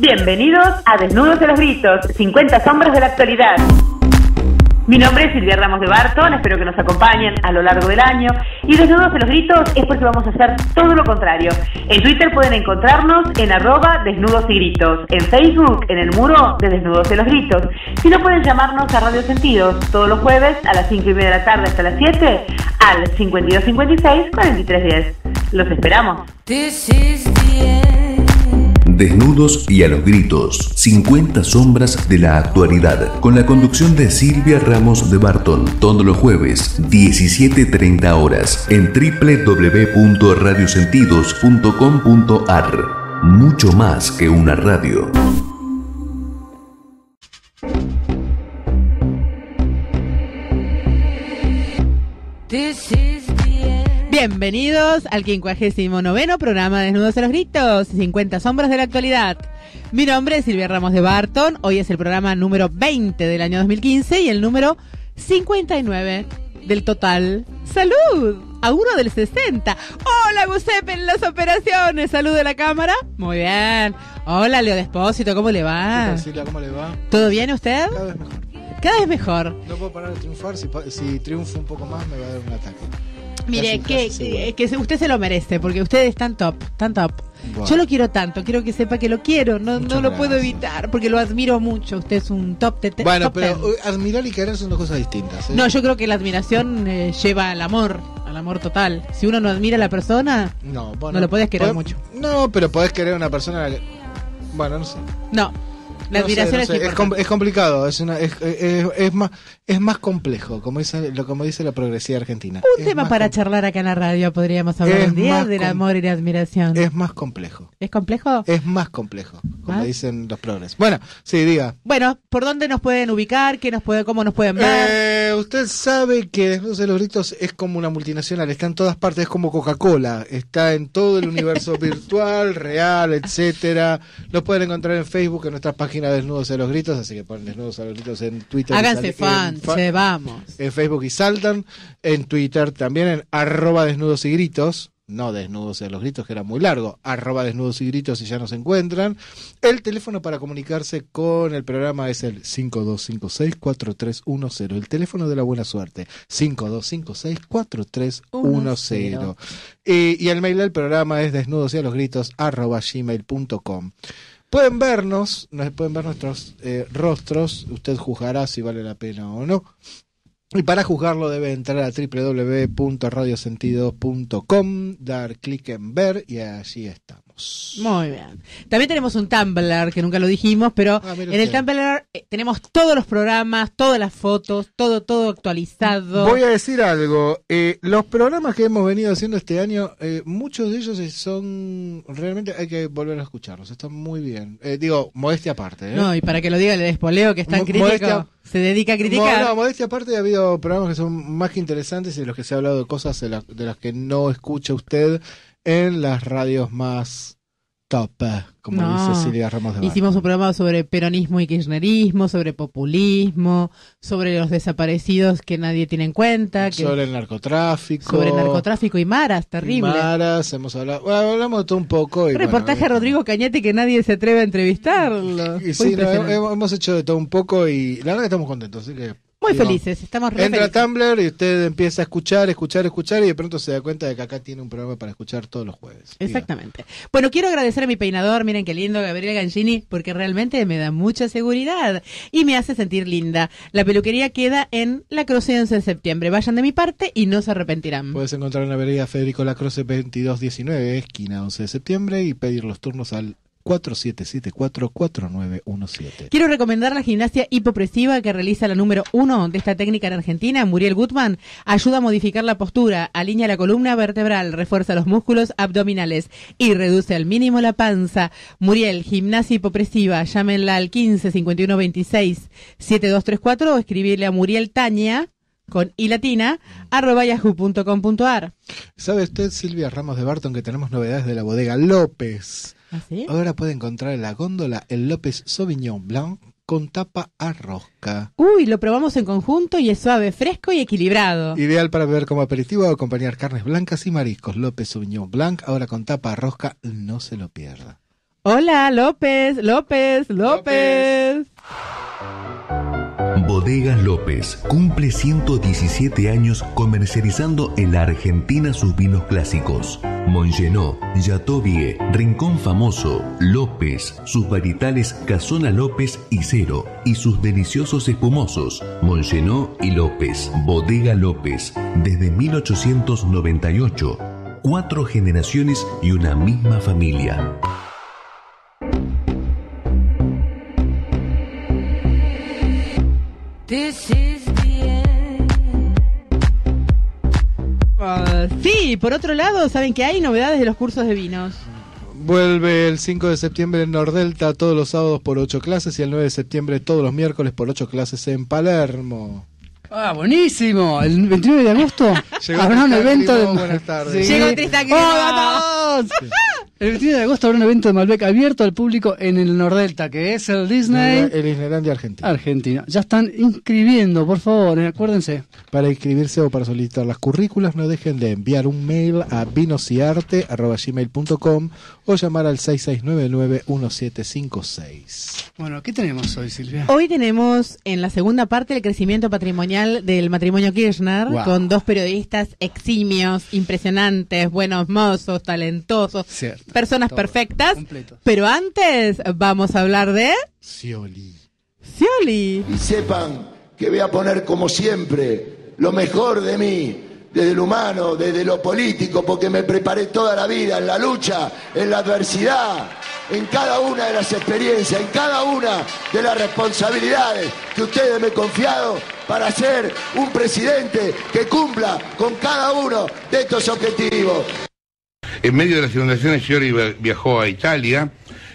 Bienvenidos a Desnudos de los Gritos, 50 sombras de la actualidad. Mi nombre es Silvia Ramos de Barton, espero que nos acompañen a lo largo del año. Y Desnudos de los Gritos es porque vamos a hacer todo lo contrario. En Twitter pueden encontrarnos en arroba desnudos y gritos, en Facebook en el muro de Desnudos de los Gritos. Si no pueden llamarnos a Radio Sentidos todos los jueves a las 5 y media de la tarde hasta las 7 al 5256-4310. Los esperamos. Desnudos y a los gritos, 50 sombras de la actualidad, con la conducción de Silvia Ramos de Barton, todos los jueves, 17.30 horas, en www.radiosentidos.com.ar. Mucho más que una radio. Bienvenidos al 59 programa Desnudos a los Gritos, 50 sombras de la actualidad. Mi nombre es Silvia Ramos de Barton, hoy es el programa número 20 del año 2015 y el número 59 del total. ¡Salud! A uno del 60. ¡Hola, Giuseppe en las operaciones! ¡Salud de la cámara! Muy bien. Hola, Leo Despósito, ¿cómo le va? ¿Cómo le va? ¿Todo bien usted? Cada vez mejor. Cada vez mejor. No puedo parar de triunfar, si triunfo un poco más me va a dar un ataque. Mire, que, que, usted se lo merece, porque usted es tan top, tan top. Yo lo quiero tanto, quiero que sepa que lo quiero, no, no lo puedo evitar, porque lo admiro mucho. Usted es un top de Bueno, pero eh, admirar y querer son dos cosas distintas. ¿eh? No, yo creo que la admiración eh, lleva al amor, al amor total. Si uno no admira a la persona, no, no lo podés querer mucho. No, pero podés querer a una persona. Bueno, no sé. No, la admiración es, es, complicado, es, una, es, más, es más complejo, como dice, lo, como dice la progresía argentina. Un tema para charlar acá en la radio, podríamos hablar un día del amor y la admiración. Es más complejo. ¿Es complejo? Es más complejo, como ¿Ah? dicen los progres. Bueno, sí, diga. Bueno, ¿por dónde nos pueden ubicar? ¿Qué nos puede, ¿Cómo nos pueden ver? Eh, usted sabe que Después de los Gritos es como una multinacional, está en todas partes, es como Coca-Cola, está en todo el universo virtual, real, etcétera. Lo pueden encontrar en Facebook, en nuestras páginas página Desnudos a los Gritos, así que ponen Desnudos a los Gritos en Twitter. Háganse fan, vamos. En Facebook y saltan, en Twitter también en arroba desnudos y gritos no desnudos y a los gritos, que era muy largo, arroba desnudos y gritos y ya nos encuentran. El teléfono para comunicarse con el programa es el 5256-4310, el teléfono de la buena suerte, 5256-4310. Y, y el mail del programa es desnudos y a los gritos, arroba gmail.com. Pueden vernos, pueden ver nuestros eh, rostros, usted juzgará si vale la pena o no. Y para juzgarlo debe entrar a www.radiosentidos.com, dar clic en ver y allí está. Muy bien. También tenemos un Tumblr, que nunca lo dijimos, pero ah, en el Tumblr eh, tenemos todos los programas, todas las fotos, todo, todo actualizado. Voy a decir algo. Eh, los programas que hemos venido haciendo este año, eh, muchos de ellos son realmente hay que volver a escucharlos. Están muy bien. digo, modestia aparte. No, y para que lo diga el despoleo, que es tan crítico. se dedica a criticar. No, no, modestia aparte, ha habido programas que son más interesantes y los que se ha hablado de cosas de las que no escucha usted en las radios más top, eh, como dice Silvia Ramos de Mar. Hicimos un programa sobre peronismo y kirchnerismo, sobre populismo, sobre los desaparecidos que nadie tiene en cuenta. Que sobre el narcotráfico. Sobre el narcotráfico y maras, terrible. maras, hemos hablado, hablamos de todo un poco. reportaje eh, a Rodrigo Cañete que nadie se atreve a entrevistarlo. Y hemos hecho de todo un poco y la verdad que estamos contentos, así que... Muy felices, estamos re Entra Tumblr y usted empieza a escuchar, escuchar, escuchar y de pronto se da cuenta de que acá tiene un programa para escuchar todos los jueves. Exactamente. Bueno, quiero agradecer a mi peinador, miren qué lindo, Gabriel Gangini, porque realmente me da mucha seguridad y me hace sentir linda. La peluquería queda en La Croce 11 de septiembre. Vayan de mi parte y no se arrepentirán. Puedes encontrar en la vereda Federico La Croce 2219, esquina 11 de septiembre y pedir los turnos al 4774-4917. Quiero recomendar la gimnasia hipopresiva que realiza la número uno de esta técnica en Argentina, Muriel Gutman. Ayuda a modificar la postura, alinea la columna vertebral, refuerza los músculos abdominales y reduce al mínimo la panza. Muriel, gimnasia hipopresiva, llámenla al 15 51 26 7234 o escribirle a Muriel Taña con i latina arroba yahoo.com.ar. ¿Sabe usted, Silvia Ramos de Barton, que tenemos novedades de la bodega López? ¿Ah, ahora puede encontrar en la góndola el López Sauvignon Blanc con tapa a rosca. Uy, lo probamos en conjunto y es suave, fresco y equilibrado. Ideal para beber como aperitivo o acompañar carnes blancas y mariscos. López Sauvignon Blanc, ahora con tapa a rosca, no se lo pierda. Hola, López, López, López. López. Bodegas López cumple 117 años comercializando en la Argentina sus vinos clásicos. Mongenó, Yatobie, Rincón Famoso, López, sus varitales Casona López y Cero y sus deliciosos espumosos, Mongenó y López, Bodega López, desde 1898, cuatro generaciones y una misma familia. Sí, por otro lado, saben que hay novedades de los cursos de vinos. Vuelve el 5 de septiembre en Nordelta todos los sábados por 8 clases y el 9 de septiembre todos los miércoles por 8 clases en Palermo. Ah, buenísimo. El 29 de agosto habrá un evento de... Buenas tardes. Llegó a el 21 de agosto habrá un evento de Malbec abierto al público en el Nordelta, que es el Disney. El, Disneyland de Argentina. Argentina. Ya están inscribiendo, por favor, eh, acuérdense. Para inscribirse o para solicitar las currículas, no dejen de enviar un mail a vinosiarte.com o llamar al 6699-1756. Bueno, ¿qué tenemos hoy, Silvia? Hoy tenemos en la segunda parte el crecimiento patrimonial del matrimonio Kirchner, con dos periodistas eximios, impresionantes, buenos mozos, talentosos. Cierto personas perfectas. Pero antes vamos a hablar de... Sioli. Scioli. Y sepan que voy a poner como siempre lo mejor de mí, desde lo humano, desde lo político, porque me preparé toda la vida en la lucha, en la adversidad, en cada una de las experiencias, en cada una de las responsabilidades que ustedes me han confiado para ser un presidente que cumpla con cada uno de estos objetivos. En medio de las inundaciones, Giorgi viajó a Italia.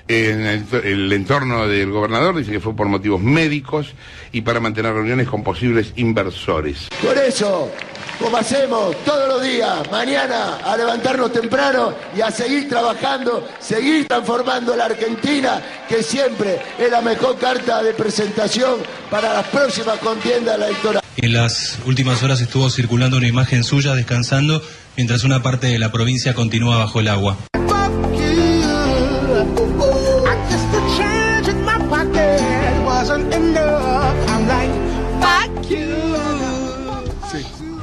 En el entorno del gobernador dice que fue por motivos médicos y para mantener reuniones con posibles inversores. Por eso, como hacemos todos los días, mañana a levantarnos temprano y a seguir trabajando, seguir transformando la Argentina, que siempre es la mejor carta de presentación para las próximas contiendas electorales. En las últimas horas estuvo circulando una imagen suya descansando mientras una parte de la provincia continúa bajo el agua.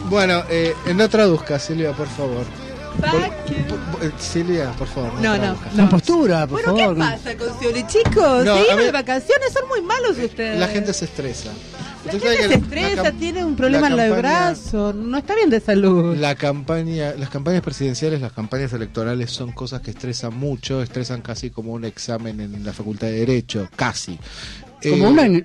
Bueno, eh, no traduzca, Silvia, por favor. Eh, Silvia, por favor. No, no. La postura, por favor. ¿qué pasa con chicos? se iban de vacaciones, son muy malos ustedes. La gente se estresa. La gente se estresa, tiene un problema en los brazo, no está bien de salud. La campaña, las campañas presidenciales, las campañas electorales son cosas que estresan mucho, estresan casi como un examen en la Facultad de Derecho, casi. ¿Como, eh,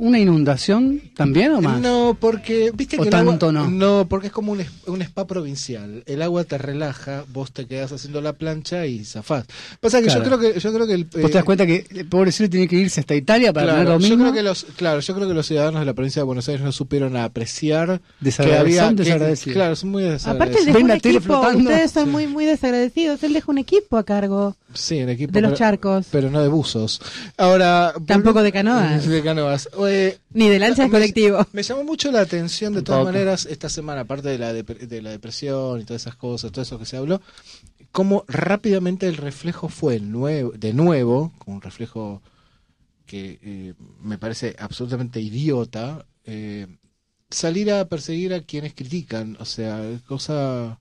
una, inundación también o más? No, porque. ¿viste que no. No, porque es como un, spa provincial. El agua te relaja, vos te quedas haciendo la plancha y zafás. Pasa que yo creo que. Yo creo que vos te das eh, cuenta que el pobre tiene que irse hasta Italia para claro, lo Yo creo que los, claro, yo creo que los ciudadanos de la provincia de Buenos Aires no supieron apreciar. Que había, claro, son muy desagradecidos. Aparte, el un Ustedes son muy, muy desagradecidos. Él dejó un equipo a cargo. Sí, el equipo. De los charcos. Pero no de buzos. Ahora. Tampoco de canoas. De canoas. Ni de lanchas colectivo. Me llamó mucho la atención, de todas maneras, esta semana, aparte de la, depresión y todas esas cosas, todo eso que se habló, cómo rápidamente el reflejo fue de nuevo, con un reflejo que eh, me parece absolutamente idiota, eh, salir a perseguir a quienes critican. O sea, cosa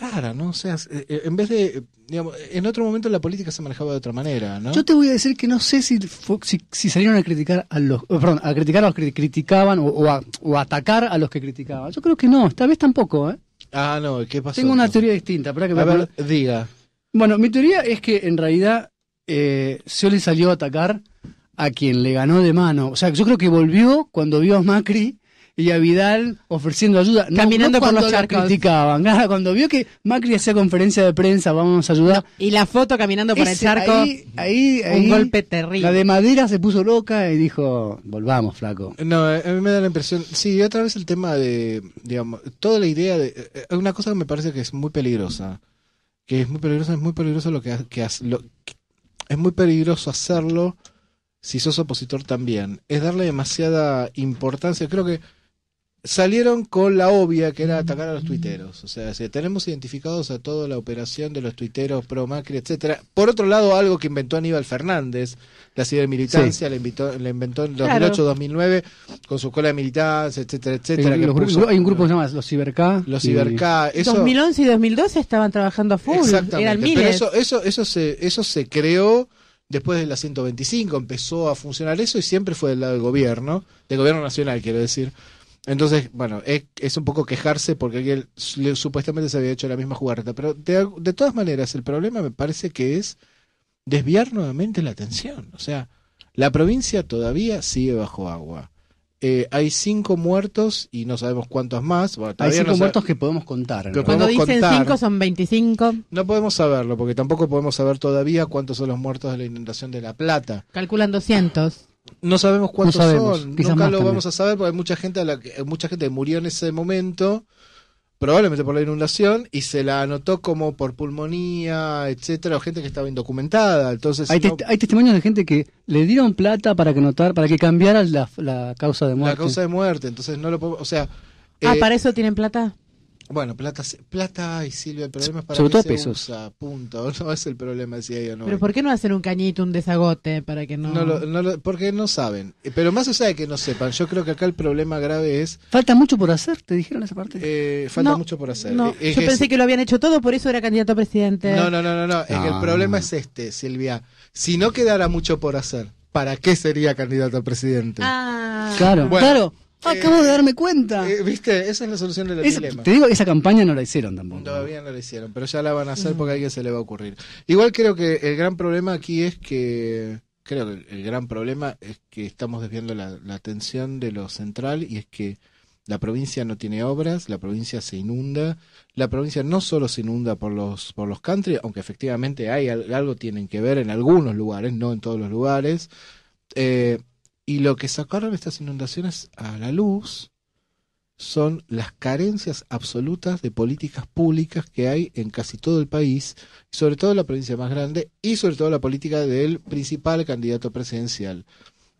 rara, ¿no? O sea, eh, eh, en vez de, digamos, en otro momento la política se manejaba de otra manera, ¿no? Yo te voy a decir que no sé si si, salieron a criticar a los, eh, perdón, a criticar a los que criticaban o, a, atacar a los que criticaban. Yo creo que no, esta vez tampoco, ¿eh? Ah, no, ¿qué pasó? Tengo una teoría distinta, para que me a diga. Bueno, mi teoría es que en realidad eh, le salió a atacar a quien le ganó de mano. O sea, yo creo que volvió cuando vio a Macri y a Vidal ofreciendo ayuda. Caminando con por los charcos. criticaban. cuando vio que Macri hacía conferencia de prensa, vamos a ayudar. y la foto caminando por el charco. Ahí, un golpe terrible. La de madera se puso loca y dijo, volvamos, flaco. No, a mí me da la impresión. Sí, otra vez el tema de, digamos, toda la idea de. Eh, eh, una cosa que me parece que es muy peligrosa. Que es muy peligrosa, es muy peligroso lo que, es muy peligroso hacerlo si sos opositor también. Es darle demasiada importancia. Creo que salieron con la obvia que era mm. atacar a los tuiteros. O sea, si tenemos identificados a toda la operación de los tuiteros pro Macri, etcétera. Por otro lado, algo que inventó Aníbal Fernández, la cibermilitancia, le la, inventó en 2008-2009 con su escuela de militancia, etcétera, etcétera. que los, hay un grupo que se llama los Ciberca. Los Ciberca. Y... 2011 y 2012 estaban trabajando a full. Pero eso, eso, eso, se, eso se creó después de la 125, empezó a funcionar eso y siempre fue del lado del gobierno, del gobierno nacional, quiero decir. Entonces, bueno, es, un poco quejarse porque alguien supuestamente se había hecho la misma jugarreta. Pero de, todas maneras, el problema me parece que es desviar nuevamente la atención. O sea, la provincia todavía sigue bajo agua. Eh, hay cinco muertos y no sabemos cuántos más. hay cinco muertos que podemos contar. Cuando dicen cinco son 25. No podemos saberlo porque tampoco podemos saber todavía cuántos son los muertos de la inundación de La Plata. Calculan 200. No sabemos cuántos son, nunca lo vamos a saber porque hay mucha gente a la que mucha gente murió en ese momento, probablemente por la inundación y se la anotó como por pulmonía, etcétera, o gente que estaba indocumentada. Entonces hay, testimonios de gente que le dieron plata para que notar, para que cambiara la, causa de muerte. La causa de muerte, entonces no lo o sea, ah, eh, para eso tienen plata. Bueno, plata, plata y Silvia, el problema es para Sobre todo pesos. punto. No es el problema si hay o no. Pero ¿por qué no hacer un cañito, un desagote para que no.? porque no saben. Pero más allá de que no sepan, yo creo que acá el problema grave es. Falta mucho por hacer, te dijeron esa parte. Eh, falta mucho por hacer. Eh, yo pensé que lo habían hecho todo, por eso era candidato a presidente. No, no, no, no. el ah. problema es este, Silvia. Si no quedara mucho por hacer, ¿para qué sería candidato a presidente? Ah, claro, claro. Ah, acabo de darme cuenta. Eh, ¿Viste? Esa es la solución del la dilema. Te digo, que esa campaña no la hicieron tampoco. Todavía no la hicieron, pero ya la van a hacer porque a alguien se le va a ocurrir. Igual creo que el gran problema aquí es que. Creo que el gran problema es que estamos desviando la, atención de lo central y es que la provincia no tiene obras, la provincia se inunda, la provincia no solo se inunda por los, por los country, aunque efectivamente hay algo tienen que ver en algunos lugares, no en todos los lugares. Eh, y lo que sacaron estas inundaciones a la luz son las carencias absolutas de políticas públicas que hay en casi todo el país, sobre todo en la provincia más grande y sobre todo la política del principal candidato presidencial.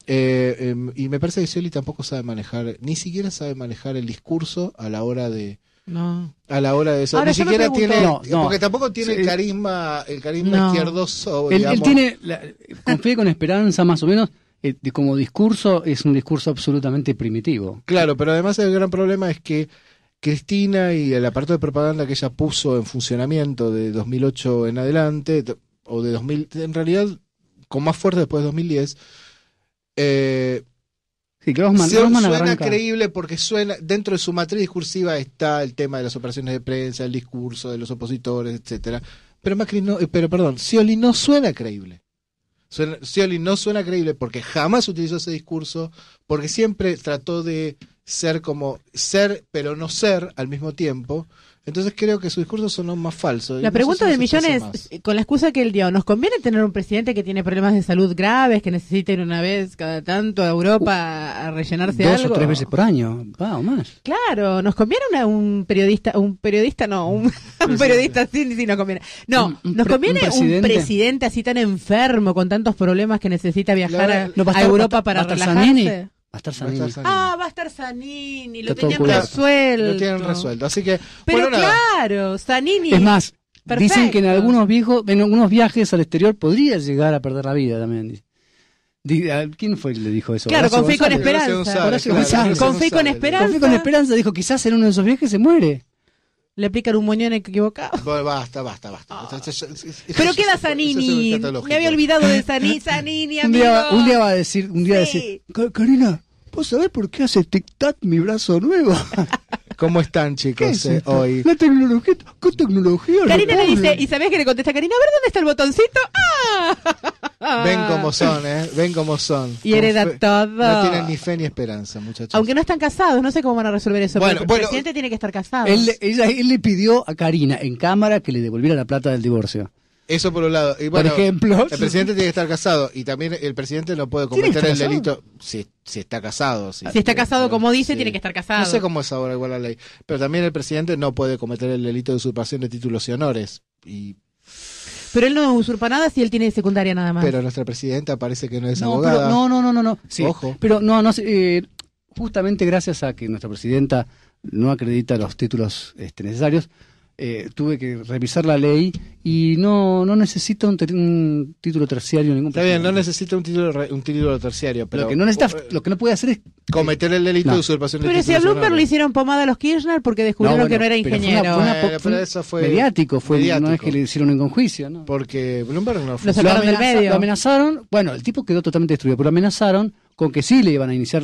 Eh, em, y me parece que Scioli tampoco sabe manejar, ni siquiera sabe manejar el discurso a la hora de, no. A la hora de eso. Ni siquiera tiene. Porque tampoco tiene el carisma, el carisma izquierdoso. Él, tiene. La, confía con esperanza, más o menos. Eh, como discurso es un discurso absolutamente primitivo. Claro, pero además el gran problema es que Cristina y el aparato de propaganda que ella puso en funcionamiento de 2008 en adelante, o de 2000, en realidad con más fuerza después de 2010, eh, Sí, Grossman, Se, suena creíble porque suena dentro de su matriz discursiva está el tema de las operaciones de prensa, el discurso de los opositores, etcétera. Pero eh, pero perdón, Scioli no suena creíble. Sioli no suena creíble porque jamás utilizó ese discurso, porque siempre trató de ser como ser, pero no ser al mismo tiempo. Entonces creo que su discurso son más falsos. La pregunta de millones con la excusa que él dio, ¿nos conviene tener un presidente que tiene problemas de salud graves, que necesita ir una vez cada tanto a Europa a rellenarse algo? Dos o tres veces por año, va o más. Claro, ¿nos conviene un periodista, un periodista no, un, periodista sí, sí nos conviene. No, ¿nos conviene un presidente? así tan enfermo, con tantos problemas que necesita viajar a, Europa para relajarse? Va a estar sanini. Ah, va a estar Zanini. Lo tenían resuelto. Lo tienen resuelto. Así que. Pero claro, Sanini. Es más, dicen que en algunos, viejos, en algunos viajes al exterior podría llegar a perder la vida también. ¿Quién fue el que le dijo eso? Claro, fe y con esperanza. con esperanza. con esperanza, dijo quizás en uno de esos viajes se muere le aplican un moñón equivocado. basta, basta, basta. Pero queda Sanini. Me había olvidado de Sanini, Sanini. amigo. Un día, va a decir, un día va a decir, Karina, ¿vos sabés por qué hace tic-tac mi brazo nuevo? ¿Cómo están, chicos, eh, hoy? La tecnología, ¿qué tecnología? Karina le dice, y sabés que le contesta Karina, a ver dónde está el botoncito. ¡Ah! Ven cómo son, ¿eh? Ven cómo son. Y hereda todo. No tienen ni fe ni esperanza, muchachos. Aunque no están casados, no sé cómo van a resolver eso. el presidente tiene que estar casado. él le pidió a Karina en cámara que le devolviera la plata del divorcio. Eso por un lado. por ejemplo. El presidente tiene que estar casado y también el presidente no puede cometer el delito si, está casado. Si, está casado, como dice, tiene que estar casado. No sé cómo es ahora igual la ley. Pero también el presidente no puede cometer el delito de usurpación de títulos y honores. Y pero él no usurpa nada si él tiene secundaria nada más. Pero nuestra presidenta parece que no es abogada. no, no, no, no, no. Ojo. Pero no, no eh, justamente gracias a que nuestra presidenta no acredita los títulos este, necesarios, eh, tuve que revisar la ley y no, no necesita un, título terciario ningún Está bien, no necesita un título, un título terciario, pero... Lo que no, eh, lo que no puede hacer es... Cometer el delito de usurpación de Pero si a Bloomberg le hicieron pomada a los Kirchner porque descubrieron que no era ingeniero. eso fue mediático, fue, no es que le hicieron ningún juicio, ¿no? Porque Bloomberg no fue... Lo, amenazaron, bueno, el tipo quedó totalmente destruido, pero lo amenazaron con que sí le iban a iniciar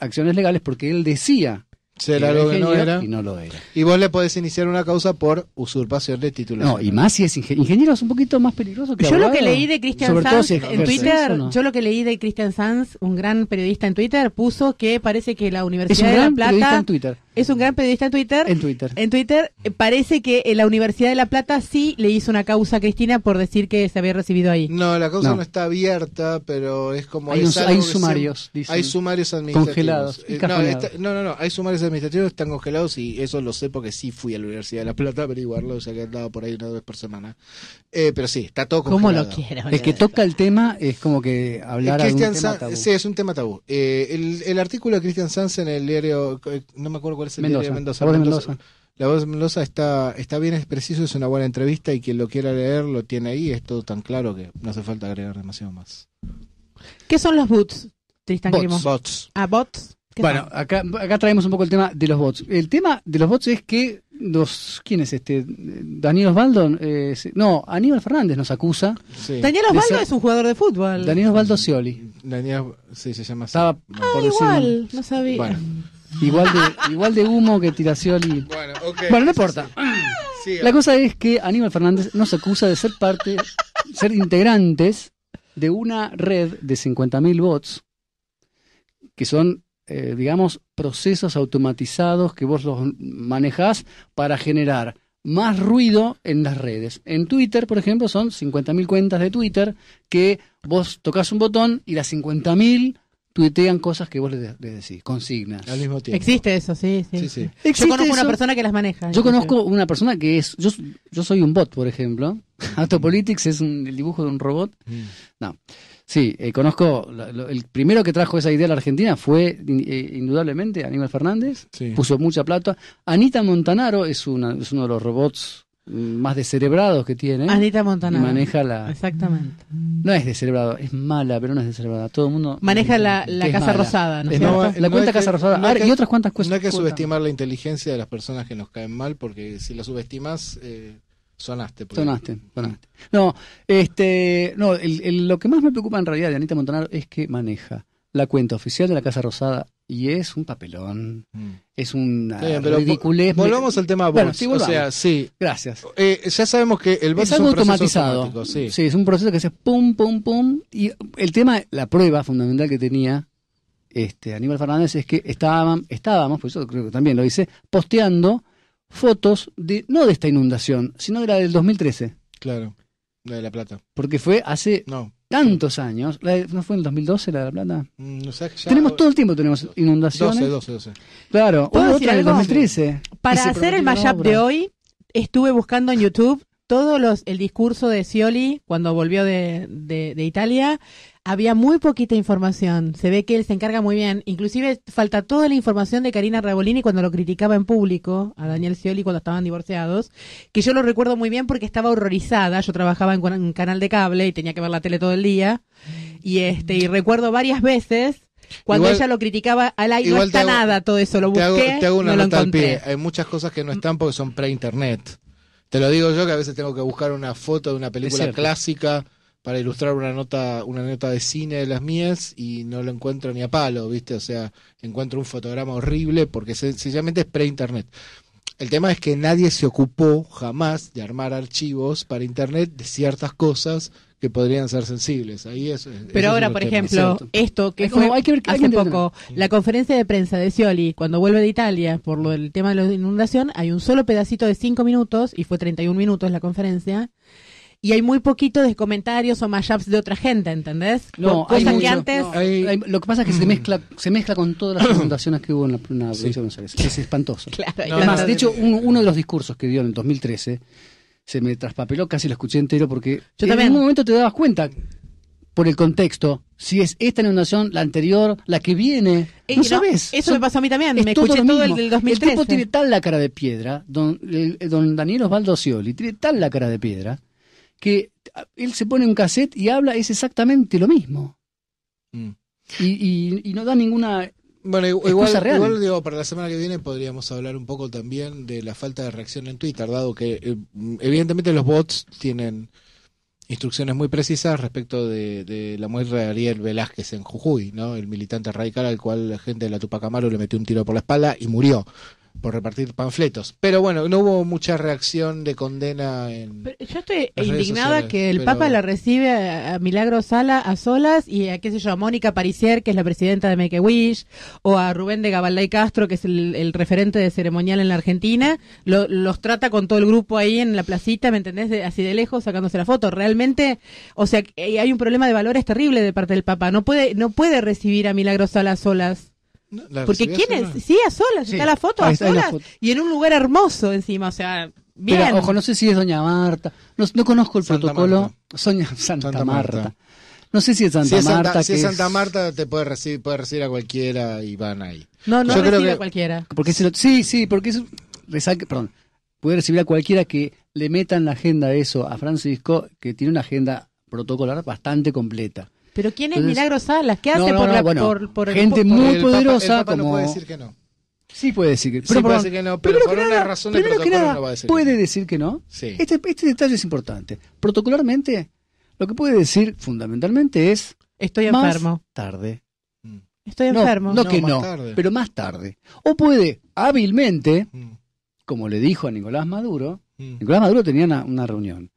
acciones legales porque él decía era. Y no lo era. Y vos le podés iniciar una causa por usurpación de título. No, y más si es ingeniero. es un poquito más peligroso que Yo lo que leí de Christian Sanz en Twitter, yo lo que leí de Christian Sanz, un gran periodista en Twitter, puso que parece que la Universidad de La Plata. En Twitter. Es un gran periodista en Twitter. En Twitter. En Twitter eh, parece que eh, la Universidad de La Plata sí le hizo una causa a Cristina por decir que se había recibido ahí. No, la causa no, está abierta, pero es como... Hay, hay sumarios, Hay sumarios administrativos. Congelados. Eh, no, no, no, hay sumarios administrativos, están congelados y eso lo sé porque sí fui a la Universidad de La Plata a averiguarlo, o sea que andado por ahí una vez por semana. pero sí, está todo congelado. lo quiero? El que toca el tema es como que hablar de tema tabú. Sí, es un tema tabú. el, artículo de Cristian Sanz en el diario, no me acuerdo cuál Mendoza, Mendoza. La voz de Mendoza está, está bien, es preciso, es una buena entrevista y quien lo quiera leer lo tiene ahí. Es todo tan claro que no hace falta agregar demasiado más. ¿Qué son los bots Tristan bots, bots. Ah, bots. Bueno, acá, acá traemos un poco el tema de los bots. El tema de los bots es que ¿quién es este? Daniel Osvaldo, eh, no, Aníbal Fernández nos acusa. Daniel Osvaldo es un jugador de fútbol. Daniel Osvaldo Scioli. Daniel, sí, se llama ah, igual, no sabía. Igual de, igual de humo que tiración Bueno, bueno no importa. La cosa es que Aníbal Fernández nos acusa de ser parte, ser integrantes de una red de 50.000 bots que son, eh, digamos, procesos automatizados que vos los manejás para generar más ruido en las redes. En Twitter, por ejemplo, son 50.000 cuentas de Twitter que vos tocas un botón y las 50.000 tuitean cosas que vos les, decís, consignas. Al mismo tiempo. Existe eso, sí, sí. Yo conozco una persona que las maneja. Yo conozco una persona que es, yo, yo soy un bot, por ejemplo. Autopolitics es un, el dibujo de un robot. Mm. No. Sí, eh, conozco, el primero que trajo esa idea a la Argentina fue eh, indudablemente Aníbal Fernández, puso mucha plata. Anita Montanaro es uno de los robots más descerebrados que tiene. Anita Montanaro maneja la. Exactamente. No es descerebrado, es mala, pero no es descerebrada. Todo el mundo. Maneja la, Casa Rosada, ¿no? la cuenta Casa Rosada. y otras cuantas cosas. No hay que subestimar la inteligencia de las personas que nos caen mal, porque si la subestimas. Eh, sonaste, pues. sonaste. Sonaste, No, este, no lo que más me preocupa en realidad de Anita Montanaro es que maneja la cuenta oficial de la Casa Rosada y es un papelón, mm. es una ah, ridiculez. Volvamos al tema bueno, sí, o sea, sí. Gracias. Eh, ya sabemos que el voz es, algo automatizado. Sí. es un proceso que se pum, pum, pum. Y el tema, la prueba fundamental que tenía este Aníbal Fernández es que estaban, estábamos, pues eso creo que también lo hice, posteando fotos de, no de esta inundación, sino de la del 2013. Claro, la de La Plata. Porque fue hace no tantos años. ¿No fue en el 2012 la de La Plata? Mm, tenemos todo el tiempo tenemos inundaciones. 12, 12, 12. Claro, hubo otra en el 2013. Para hacer el mashup de hoy, estuve buscando en YouTube todo los, el discurso de Scioli cuando volvió de, de, de Italia había muy poquita información. Se ve que él se encarga muy bien. Inclusive falta toda la información de Karina Rabolini cuando lo criticaba en público a Daniel Scioli cuando estaban divorciados, que yo lo recuerdo muy bien porque estaba horrorizada. Yo trabajaba en un canal de cable y tenía que ver la tele todo el día. Y este y recuerdo varias veces cuando ella lo criticaba al aire, no está nada todo eso, lo busqué, te hago, una nota Al pie. Hay muchas cosas que no están porque son pre-internet. Te lo digo yo que a veces tengo que buscar una foto de una película clásica para ilustrar una nota, una nota de cine de las mías y no lo encuentro ni a palo, ¿viste? O sea, encuentro un fotograma horrible porque sencillamente es pre-internet. El tema es que nadie se ocupó jamás de armar archivos para internet de ciertas cosas que podrían ser sensibles. Ahí Pero ahora, por ejemplo, esto que fue hay que ver, hace poco, la conferencia de prensa de Scioli, cuando vuelve de Italia por lo tema de la inundación, hay un solo pedacito de cinco minutos, y fue 31 minutos la conferencia, y hay muy poquito de comentarios o mashups de otra gente, ¿entendés? No, hay antes... lo que pasa es que se mm. mezcla se mezcla con todas las inundaciones que hubo en la, provincia de Buenos Aires. Es espantoso. Además, de hecho, uno, de los discursos que dio en el 2013 se me traspapeló, casi lo escuché entero porque Yo en un momento te dabas cuenta por el contexto. Si es esta inundación, la anterior, la que viene. Eh, no, Eso me pasó a mí también. me escuché todo el del 2013. El tipo tiene tal la cara de piedra, don, eh, don Daniel Osvaldo Scioli, tiene tal la cara de piedra, que él se pone un cassette y habla, es exactamente lo mismo. Mm. Y, no da ninguna bueno, igual, igual digo, para la semana que viene podríamos hablar un poco también de la falta de reacción en Twitter, dado que eh, evidentemente los bots tienen instrucciones muy precisas respecto de, de la muerte de Ariel Velázquez en Jujuy, ¿no? El militante radical al cual la gente de la Tupac Amaro le metió un tiro por la espalda y murió por repartir panfletos. Pero bueno, no hubo mucha reacción de condena en. yo estoy indignada que el Papa la recibe a, Milagro Sala a solas y a qué sé yo, a Mónica Parisier, que es la presidenta de Make Wish, o a Rubén de y Castro, que es el, referente de ceremonial en la Argentina, los trata con todo el grupo ahí en la placita, ¿me entendés? así de lejos sacándose la foto. Realmente, o sea, eh, hay un problema de valores terrible de parte del Papa. No puede, no puede recibir a Milagro Sala a solas. Porque quién es, sí, a solas, está la foto a solas y en un lugar hermoso encima, o sea, bien. ojo, no sé si es Doña Marta, no, conozco el protocolo, Soña, Santa, Marta. No sé si es Santa Marta. Si es Santa Marta, te puede recibir, puede recibir a cualquiera y van ahí. No, no Yo recibe creo que, a cualquiera. Porque sí, sí, porque perdón, puede recibir a cualquiera que le meta en la agenda eso a Francisco, que tiene una agenda protocolar bastante completa. Pero ¿quién es Milagro Salas? ¿Qué hace por, la, gente muy poderosa como no puede decir que no. Sí puede decir que, pero, puede decir que no, pero por una razón protocolo no va a decir. Puede decir que no. Este, este detalle es importante. Protocolarmente, lo que puede decir fundamentalmente es estoy enfermo. Tarde. Mm. Estoy enfermo. No, que no, pero más tarde. O puede hábilmente, mm. como le dijo a Nicolás Maduro, mm. Nicolás Maduro tenía una, reunión.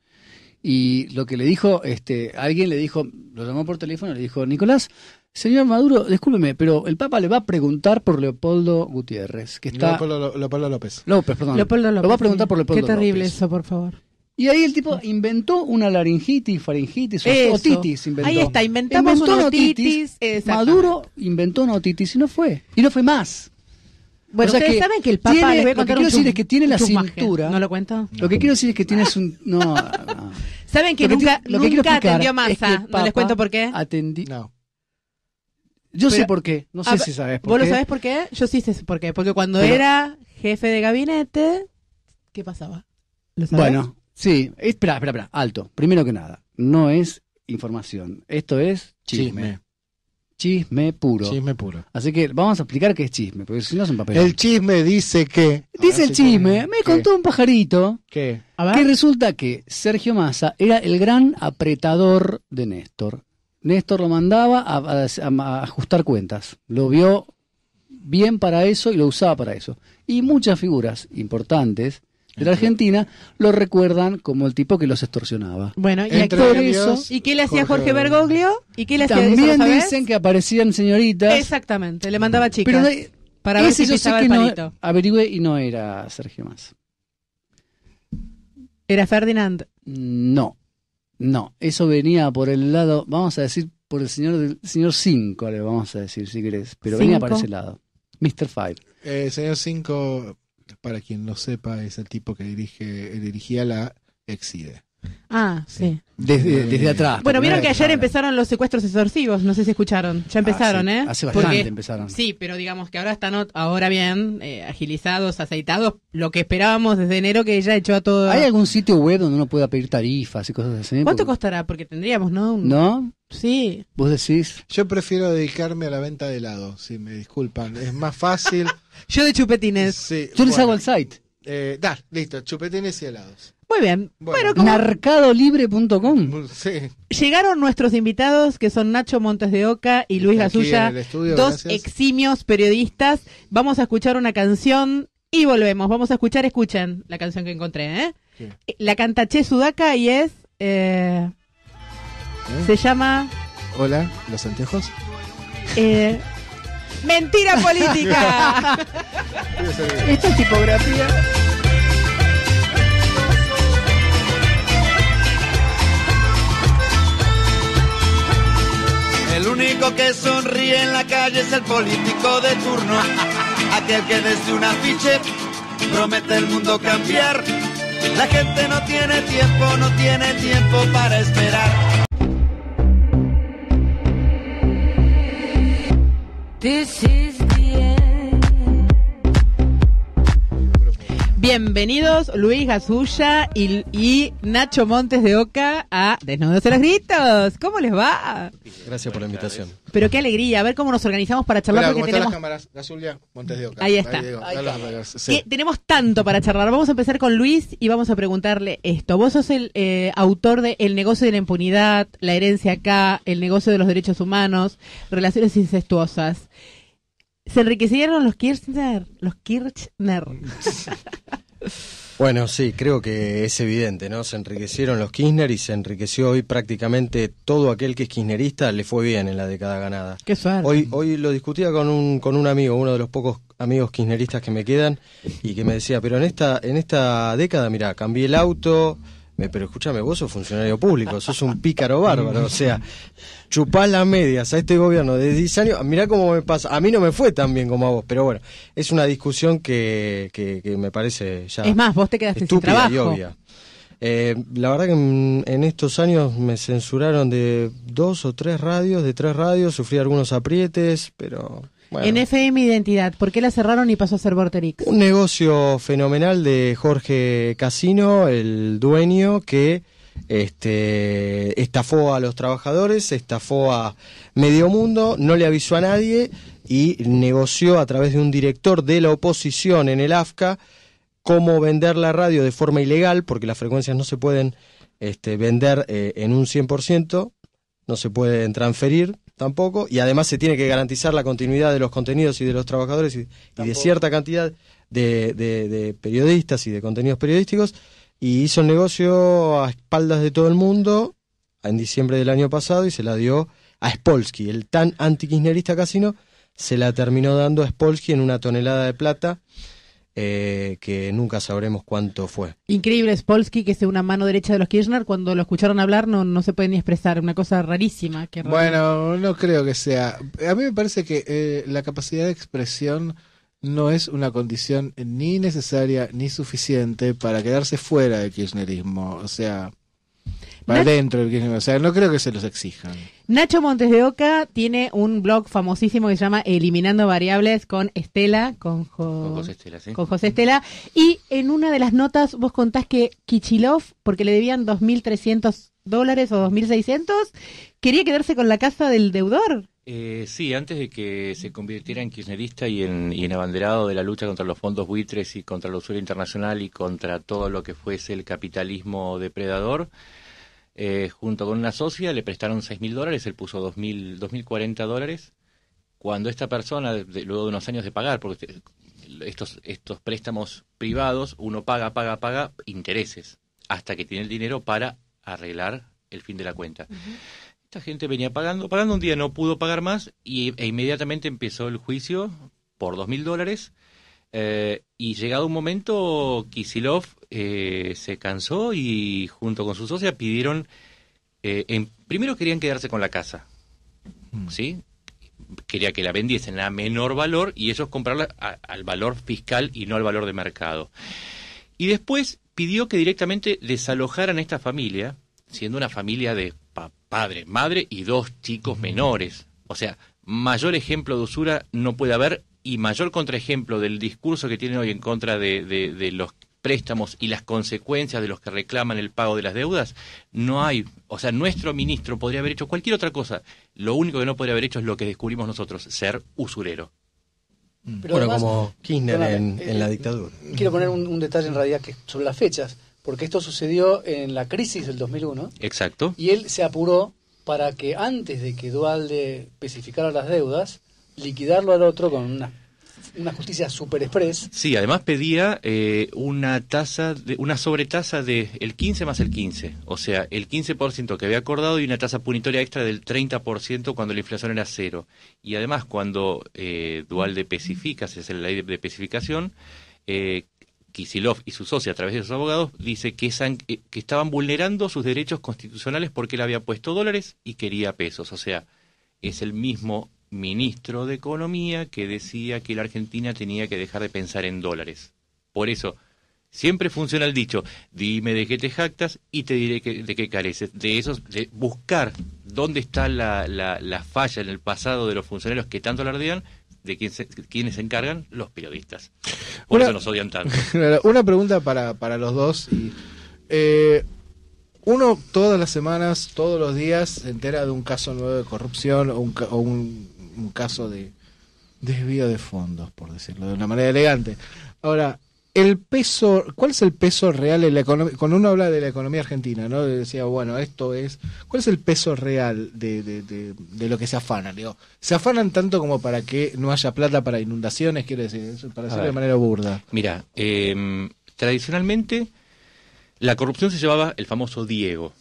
Y lo que le dijo, este, alguien le dijo, lo llamó por teléfono y le dijo, Nicolás, señor Maduro, discúlpeme, pero el Papa le va a preguntar por Leopoldo Gutiérrez, que está... Leopoldo, López. López, perdón. Leopoldo López. Lo va a preguntar por Leopoldo Qué terrible eso, por favor. Y ahí el tipo inventó una laringitis, faringitis, otitis. Inventó. Ahí está, inventamos una otitis. Maduro inventó una otitis y no fue. Y no fue más. Bueno, ustedes saben que el Papa tiene, Lo que quiero decir es que tiene la cintura. ¿No lo cuento? Lo que quiero decir es que tienes un... No, no. ¿Saben que, nunca, nunca atendió masa? no les cuento por qué. Atendí. No. Yo sé por qué. No sé ah, si sabes por ¿vos qué. ¿Vos lo sabés por qué? Yo sí sé por qué. Porque cuando era jefe de gabinete, ¿qué pasaba? Bueno, sí. Espera, espera, espera. Alto. Primero que nada, no es información. Esto es chisme. Chisme puro. Chisme puro. Así que vamos a explicar qué es chisme, porque si no es un papel. El chisme dice que. Dice el chisme, me contó un pajarito. ¿Qué? Que resulta que Sergio Massa era el gran apretador de Néstor. Néstor lo mandaba a ajustar cuentas. Lo vio bien para eso y lo usaba para eso. Y muchas figuras importantes de la Argentina lo recuerdan como el tipo que los extorsionaba. Bueno, y Entre ¿y qué le hacía Jorge, Bergoglio? ¿Y qué le hacía También dicen que aparecían señoritas. Exactamente, le mandaba chicas. Pero para ver si yo averigüe y no era Sergio Más. ¿Era Ferdinand? Mm, no. No, eso venía por el lado, vamos a decir, por el señor del señor 5, le vamos a decir si querés, pero venía por ese lado. Mr. Five. Eh, señor 5 para quien no sepa, es el tipo que dirige, dirigía la Exide. Ah, sí. Desde, desde atrás. Bueno, vieron que ayer empezaron los secuestros exorcivos no sé si escucharon. Ya empezaron, ¿eh? Hace bastante empezaron. Sí, pero digamos que ahora están ahora bien eh, agilizados, aceitados, lo que esperábamos desde enero que ya echó a todo. ¿Hay algún sitio web donde uno pueda pedir tarifas y cosas así? ¿Cuánto costará? Porque tendríamos, ¿no? ¿No? Sí. ¿Vos decís? Yo prefiero dedicarme a la venta de helados si me disculpan. Es más fácil. Yo de chupetines. Yo les hago el site. Eh, Dar, listo, chupetines y helados. Muy bien. Bueno, Llegaron nuestros invitados, que son Nacho Montes de Oca y Luis Gasulla, dos eximios periodistas. Vamos a escuchar una canción y volvemos. Vamos a escuchar, escuchen la canción que encontré. ¿eh? La canta Che Sudaca y es... Eh, ¿Eh? Se llama... Hola, los anteojos. mentira política. Esta tipografía... El único que sonríe en la calle es el político de turno, aquel que desde un afiche promete el mundo cambiar. La gente no tiene tiempo, no tiene tiempo para esperar. Bienvenidos Luis Gasulla y, Nacho Montes de Oca a Desnudos en los Gritos. ¿Cómo les va? Gracias por la invitación. Pero qué alegría, a ver cómo nos organizamos para charlar. porque tenemos las Montes de Oca. Ahí está. Tenemos tanto para charlar. Vamos a empezar con Luis y vamos a preguntarle esto. Vos sos el eh, autor de El negocio de la impunidad, La herencia acá, El negocio de los derechos humanos, Relaciones incestuosas. Se enriquecieron los Kirchner. Los Kirchner. Bueno, sí, creo que es evidente, ¿no? Se enriquecieron los Kirchner y se enriqueció hoy prácticamente todo aquel que es kirchnerista le fue bien en la década ganada. Qué suerte. Hoy, hoy lo discutía con un, con un amigo, uno de los pocos amigos kirchneristas que me quedan, y que me decía, pero en esta, en esta década, mira, cambié el auto, pero escúchame, vos sos funcionario público, sos un pícaro bárbaro, o sea, chupás las medias a este gobierno de 10 años, ah, mirá cómo me pasa, a mí no me fue tan bien como a vos, pero bueno, es una discusión que, me parece ya... Es más, vos te quedaste eh, la verdad que en, estos años me censuraron de dos o tres radios, de tres radios, sufrí algunos aprietes, pero... En FM Identidad, ¿por qué la cerraron y pasó a ser Vorterix? Un negocio fenomenal de Jorge Casino, el dueño que este, estafó a los trabajadores, estafó a medio mundo, no le avisó a nadie y negoció a través de un director de la oposición en el AFCA cómo vender la radio de forma ilegal, porque las frecuencias no se pueden este, vender eh, en un 100%, no se pueden transferir, tampoco, y además se tiene que garantizar la continuidad de los contenidos y de los trabajadores y, de cierta cantidad de, periodistas y de contenidos periodísticos, y hizo el negocio a espaldas de todo el mundo en diciembre del año pasado y se la dio a Spolsky, el tan antikirchnerista casino, se la terminó dando a Spolsky en una tonelada de plata eh, que nunca sabremos cuánto fue. Increíble Spolsky, que es una mano derecha de los Kirchner, cuando lo escucharon hablar no, no se puede ni expresar, una cosa rarísima. Que bueno, no creo que sea. A mí me parece que eh, la capacidad de expresión no es una condición ni necesaria ni suficiente para quedarse fuera del kirchnerismo. O sea, adentro o sea, no creo que se los exijan. Nacho Montes de Oca tiene un blog famosísimo que se llama Eliminando Variables con Estela, con, José Estela, con José Estela, y en una de las notas vos contás que Kichilov, porque le debían 2.300 dólares o 2.600, quería quedarse con la casa del deudor. Eh, sí, antes de que se convirtiera en kirchnerista y en, y en, abanderado de la lucha contra los fondos buitres y contra la usura internacional y contra todo lo que fuese el capitalismo depredador, eh, junto con una socia le prestaron seis mil dólares, él puso dos mil, dólares. Cuando esta persona, luego de unos años de pagar, porque estos, estos préstamos privados, uno paga, paga, paga intereses, hasta que tiene el dinero para arreglar el fin de la cuenta. Esta gente venía pagando, pagando un día no pudo pagar más y, e inmediatamente empezó el juicio por dos mil dólares eh, y llegado un momento, Kisilov eh, se cansó y junto con su socia pidieron, eh, en, primero querían quedarse con la casa, mm. ¿sí? Quería que la vendiesen a menor valor y ellos comprarla al valor fiscal y no al valor de mercado. Y después pidió que directamente desalojaran esta familia, siendo una familia de padre, madre y dos chicos mm. menores. O sea, mayor ejemplo de usura no puede haber y mayor contraejemplo del discurso que tienen hoy en contra de, los préstamos y las consecuencias de los que reclaman el pago de las deudas, no hay, o sea, nuestro ministro podría haber hecho cualquier otra cosa, lo único que no podría haber hecho es lo que descubrimos nosotros, ser usurero. Mm. Pero bueno, como Kirchner en, la eh, dictadura. Quiero poner un, detalle en realidad que sobre las fechas, porque esto sucedió en la crisis del 2001. Exacto. Y él se apuró para que antes de que Dualde especificara las deudas, liquidarlo al otro con una, justicia super express. Sí, además pedía eh, una tasa, de, una sobretasa de el 15 más el 15, o sea, el 15% que había acordado y una tasa punitoria extra del 30% cuando la inflación era cero. Y además cuando eh, dual de especifica, es la ley de especificación, eh, Kisilov y su socio a través de sus abogados dice que, eh, que, estaban vulnerando sus derechos constitucionales porque él había puesto dólares y quería pesos. O sea, es el mismo ministro de Economía que decía que la Argentina tenía que dejar de pensar en dólares. Por eso, siempre funciona el dicho, dime de qué te jactas y te diré de qué careces. De esos, de buscar dónde está la, la, la, falla en el pasado de los funcionarios que tanto alardean, de quién se, quienes se encargan, los periodistas. Por eso nos odian tanto. Una pregunta para, los dos. Eh, uno todas las semanas, todos los días, se entera de un caso nuevo de corrupción o un un caso de desvío de fondos, por decirlo de una manera elegante. Ahora, el peso, ¿cuál es el peso real en la economía? Cuando uno habla de la economía argentina, ¿no? Decía, bueno, esto es. ¿Cuál es el peso real de, de, lo que se afanan? se afanan tanto como para que no haya plata para inundaciones, quiero decir, para decirlo de manera burda. Mira, em, tradicionalmente la corrupción se llevaba el famoso Diego.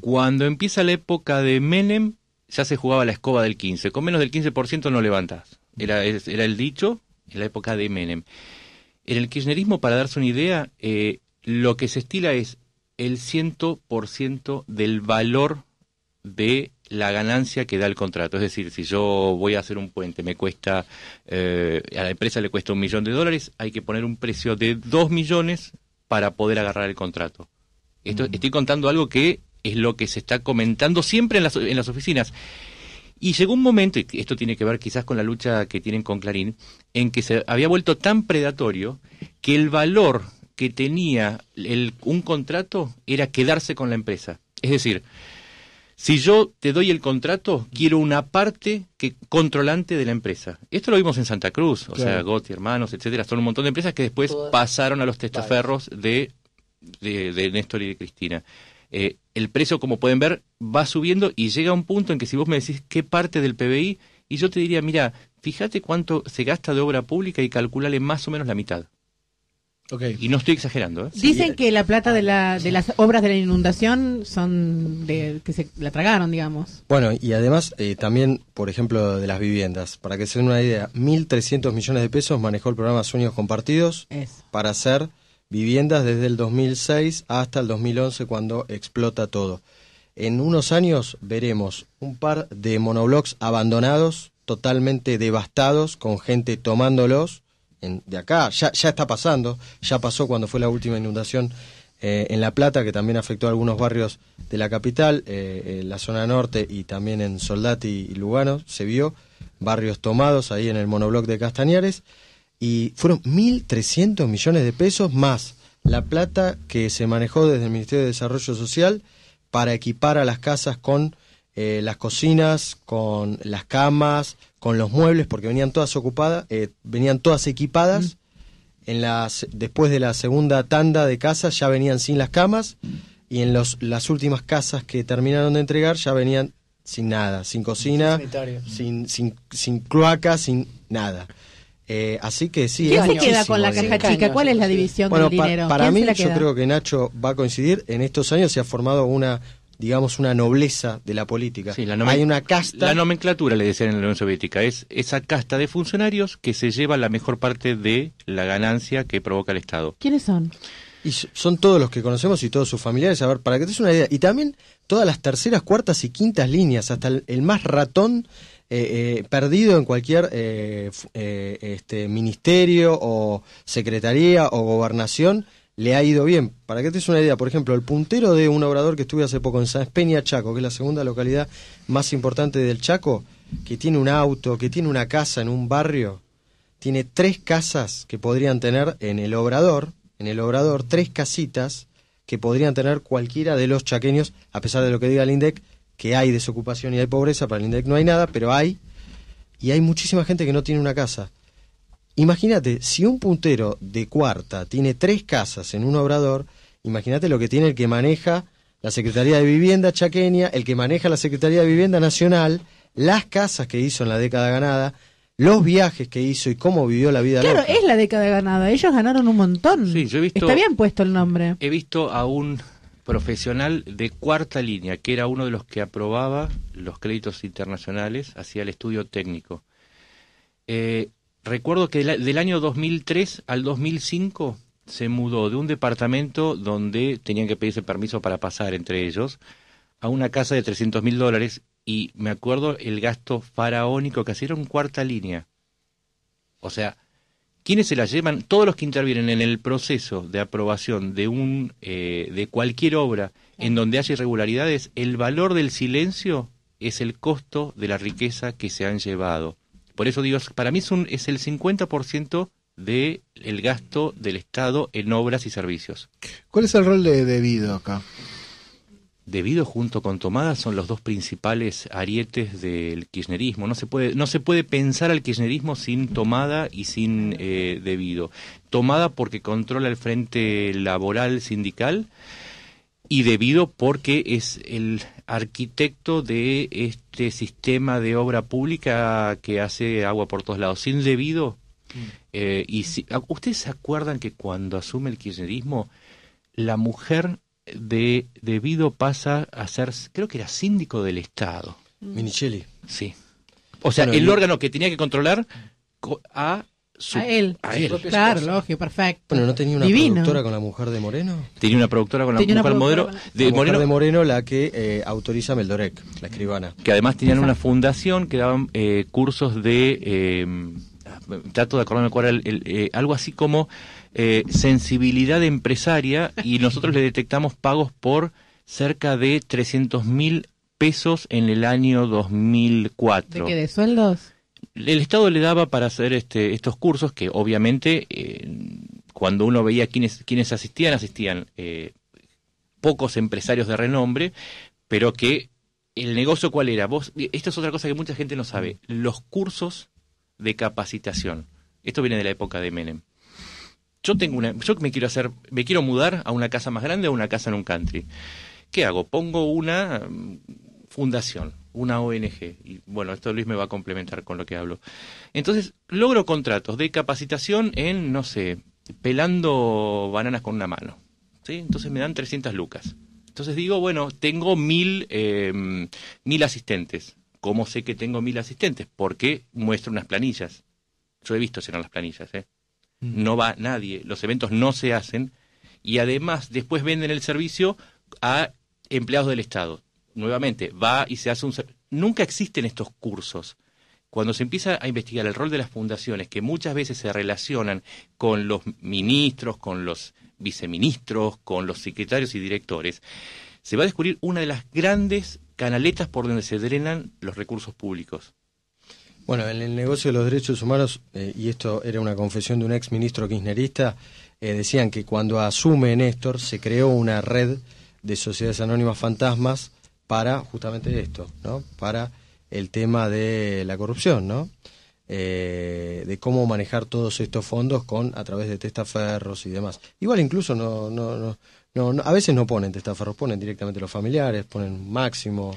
Cuando empieza la época de Menem, ya se jugaba la escoba del 15. Con menos del 15% no levantas Era, el dicho en la época de Menem. En el kirchnerismo, para darse una idea, eh, lo que se estila es el 100% del valor de la ganancia que da el contrato. Es decir, si yo voy a hacer un puente, me cuesta, eh, a la empresa le cuesta un millón de dólares, hay que poner un precio de 2 millones para poder agarrar el contrato. Esto, mm. Estoy contando algo que es lo que se está comentando siempre en las, oficinas. Y llegó un momento, y esto tiene que ver quizás con la lucha que tienen con Clarín, en que se había vuelto tan predatorio que el valor que tenía el, un contrato era quedarse con la empresa. Es decir, si yo te doy el contrato, quiero una parte que, controlante de la empresa. Esto lo vimos en Santa Cruz, o sea, Gotti, Hermanos, etcétera, son un montón de empresas que después pasaron a los testaferros de, de, de Néstor y de Cristina. Eh, el precio, como pueden ver, va subiendo y llega a un punto en que si vos me decís qué parte del PBI, y yo te diría, mira, fíjate cuánto se gasta de obra pública y calculale más o menos la mitad. Okay. Y no estoy exagerando. ¿eh? Dicen que la plata de, la, de las obras de la inundación son de, que se la tragaron, digamos. Bueno, y además eh, también, por ejemplo, de las viviendas. Para que se den una idea, 1.300 millones de pesos manejó el programa Sueños Compartidos para hacer viviendas desde el 2006 hasta el 2011 cuando explota todo. En unos años veremos un par de monoblocks abandonados, totalmente devastados, con gente tomándolos de acá. Ya, está pasando, ya pasó cuando fue la última inundación eh, en La Plata, que también afectó a algunos barrios de la capital, en eh, eh, la zona norte y también en Soldati y Lugano, se vio barrios tomados ahí en el monobloc de Castañares y fueron 1.300 millones de pesos más la plata que se manejó desde el Ministerio de Desarrollo Social para equipar a las casas con eh, las cocinas, con las camas, con los muebles, porque venían todas ocupadas, eh, venían todas equipadas. Mm. En las, después de la segunda tanda de casas ya venían sin las camas y en los, las últimas casas que terminaron de entregar ya venían sin nada, sin cocina, sin, sin, sin, cloaca, sin nada. Eh, así que sí. ¿Quién se queda con la caja chica? ¿Cuál es la división del dinero? para mí, yo creo que Nacho va a coincidir. En estos años se ha formado una, digamos, una nobleza de la política. Hay una casta. La nomenclatura, le decían en la Unión Soviética, es esa casta de funcionarios que se lleva la mejor parte de la ganancia que provoca el Estado. ¿Quiénes son? Y son todos los que conocemos y todos sus familiares. A ver, para que te des una idea. Y también todas las terceras, cuartas y quintas líneas, hasta el más ratón eh, eh, perdido en cualquier eh, este, ministerio o secretaría o gobernación le ha ido bien. Para que te des una idea, por ejemplo, el puntero de un obrador que estuve hace poco en San Peña, Chaco, que es la segunda localidad más importante del Chaco, que tiene un auto, que tiene una casa en un barrio, tiene tres casas que podrían tener en el obrador, en el obrador, tres casitas que podrían tener cualquiera de los chaqueños, a pesar de lo que diga el INDEC, que hay desocupación y hay pobreza, para el INDEC no hay nada, pero hay, y hay muchísima gente que no tiene una casa. Imagínate, si un puntero de cuarta tiene tres casas en un obrador, imagínate lo que tiene el que maneja la Secretaría de Vivienda chaqueña, el que maneja la Secretaría de Vivienda Nacional, las casas que hizo en la década ganada, los viajes que hizo y cómo vivió la vida. Claro, es la década ganada, ellos ganaron un montón. Sí, yo he visto... Está bien puesto el nombre. He visto a un profesional de cuarta línea, que era uno de los que aprobaba los créditos internacionales, hacía el estudio técnico. Eh, recuerdo que del, año 2003 al 2005 se mudó de un departamento donde tenían que pedirse permiso para pasar entre ellos a una casa de 300 mil dólares y me acuerdo el gasto faraónico que hicieron cuarta línea. O sea, ¿Quiénes se las llevan, todos los que intervienen en el proceso de aprobación de, un, eh, de cualquier obra en donde haya irregularidades, el valor del silencio es el costo de la riqueza que se han llevado. Por eso digo, para mí es, un, es el 50% del el gasto del Estado en obras y servicios. ¿Cuál es el rol de, debido acá? Debido junto con Tomada son los dos principales arietes del kirchnerismo. No se puede, no se puede pensar al kirchnerismo sin Tomada y sin eh, Debido. Tomada porque controla el frente laboral sindical y Debido porque es el arquitecto de este sistema de obra pública que hace agua por todos lados. Sin Debido, eh, y ¿ustedes se acuerdan que cuando asume el kirchnerismo, la mujer de, debido pasa a ser, creo que era síndico del Estado. Mm. Minichelli. Sí. O sea, el órgano que tenía que controlar a su, a él. A Claro, lógico, perfecto. Bueno, ¿no tenía una productora con la mujer de Moreno? Tenía una productora con la mujer De Moreno, de Moreno, la que eh, autoriza meldorek la escribana. Que además tenían una fundación que daban eh, cursos de. Eh, trato de acordarme cuál era algo así como eh, sensibilidad empresaria y nosotros le detectamos pagos por cerca de 300 mil pesos en el año 2004. ¿De qué? ¿De sueldos? El Estado le daba para hacer este, estos cursos que obviamente eh, cuando uno veía quiénes, quienes asistían, asistían eh, pocos empresarios de renombre, pero que el negocio cuál era. Vos, esto es otra cosa que mucha gente no sabe, los cursos de capacitación. Esto viene de la época de Menem yo tengo una, yo me quiero hacer, me quiero mudar a una casa más grande o una casa en un country. ¿Qué hago? Pongo una mm, fundación, una ONG. Y bueno, esto Luis me va a complementar con lo que hablo. Entonces, logro contratos de capacitación en, no sé, pelando bananas con una mano. Entonces me dan 300 lucas. Entonces digo, bueno, tengo em, mil, asistentes. ¿Cómo sé que tengo mil asistentes? Porque muestro unas planillas. Yo he visto eran las planillas, ¿eh? no va nadie, los eventos no se hacen y además después venden el servicio a empleados del Estado. Nuevamente, va y se hace un... Nunca existen estos cursos. Cuando se empieza a investigar el rol de las fundaciones, que muchas veces se relacionan con los ministros, con los viceministros, con los secretarios y directores, se va a descubrir una de las grandes canaletas por donde se drenan los recursos públicos bueno, en el negocio de los derechos humanos, eh, y esto era una confesión de un ex ministro kirchnerista, eh, decían que cuando asume Néstor se creó una red de sociedades anónimas fantasmas para justamente esto, ¿no? Para el tema de la corrupción, ¿no? Eh, de cómo manejar todos estos fondos con a través de testaferros y demás. Igual incluso no, no, no, no, a veces no ponen testaferros, ponen directamente los familiares, ponen máximo.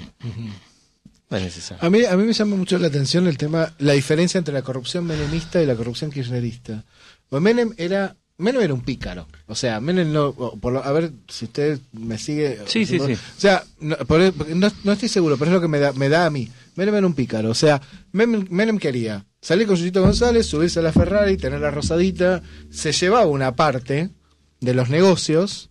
A mí, a mí me llama mucho la atención el tema, la diferencia entre la corrupción menemista y la corrupción kirchnerista. Menem era Menem era un pícaro. O sea, Menem no. Por lo, a ver si usted me sigue. Sí, sí, sí. O sea, e, no, estoy seguro, pero es lo que me da, me da a mí. Menem era un pícaro. O sea, Menem, quería salir con Susito González, subirse a la Ferrari, tener la rosadita. Se llevaba una parte de los negocios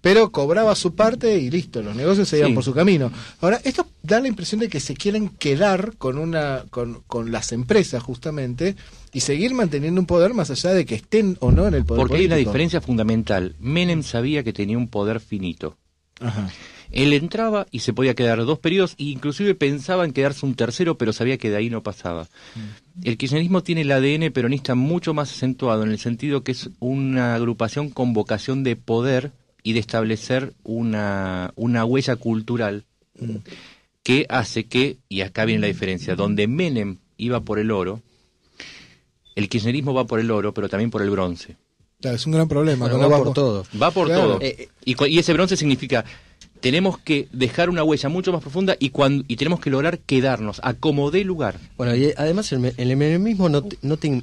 pero cobraba su parte y listo, los negocios se iban por su camino. Ahora, esto da la impresión de que se quieren quedar con, una, con, las empresas justamente y seguir manteniendo un poder más allá de que estén o no en el poder. Porque hay una diferencia fundamental. Menem sabía que tenía un poder finito. Ajá. Él entraba y se podía quedar dos periodos e inclusive pensaba en quedarse un tercero, pero sabía que de ahí no pasaba. Mm. El kirchnerismo tiene el ADN peronista mucho más acentuado en el sentido que es una agrupación con vocación de poder y de establecer una, huella cultural mm. que hace que, y acá viene la diferencia, donde Menem iba por el oro, el kirchnerismo va por el oro, pero también por el bronce. es un gran problema. va, por todo. Va por todo. Eh, eh. y, ese bronce significa, tenemos que dejar una huella mucho más profunda y, y tenemos que lograr quedarnos, acomodé lugar. Bueno, y además el, el menemismo no te,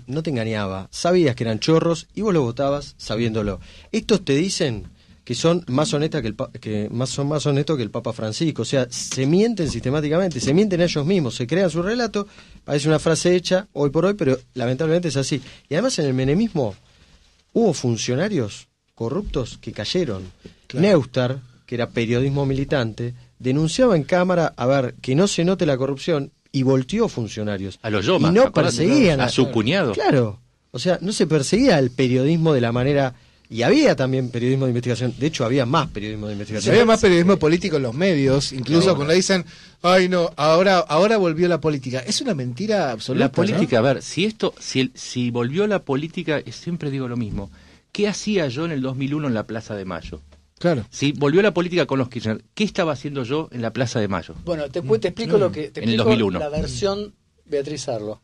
no te engañaba. Sabías que eran chorros y vos lo votabas sabiéndolo. Estos te dicen, que son más honestas que el que más son más honestos que el Papa Francisco, o sea, se mienten sistemáticamente, se mienten ellos mismos, se crean su relato, parece una frase hecha hoy por hoy, pero lamentablemente es así. Y además en el menemismo hubo funcionarios corruptos que cayeron. Neustar, que era periodismo militante, denunciaba en cámara, a ver, que no se note la corrupción y volteó funcionarios. A los Yomas. Y no perseguían. A, a su cuñado. Claro. O sea, no se perseguía el periodismo de la manera y había también periodismo de investigación, de hecho había más periodismo de investigación. había más periodismo político en los medios, incluso cuando dicen, ay no, ahora, ahora volvió la política. Es una mentira absoluta. La política, a ver, si esto, si, si volvió la política, eh, siempre digo lo mismo, ¿qué hacía yo en el 2001 en la Plaza de Mayo? Claro. Si volvió la política con los Kirchner. ¿Qué estaba haciendo yo en la Plaza de Mayo? Bueno, te, explico lo que te en el 2001. la versión Beatriz Arlo.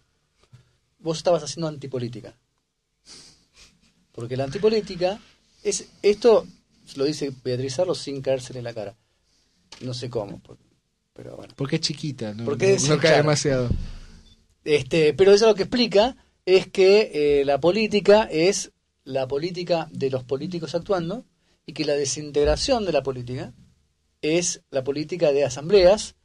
Vos estabas haciendo antipolítica. Porque la antipolítica es esto lo dice Beatriz Arlo sin caerse en la cara. No sé cómo, pero bueno. Porque es chiquita, no, Porque no, cae demasiado. Este, pero eso lo que explica es que eh, la política es la política de los políticos actuando y que la desintegración de la política es la política de asambleas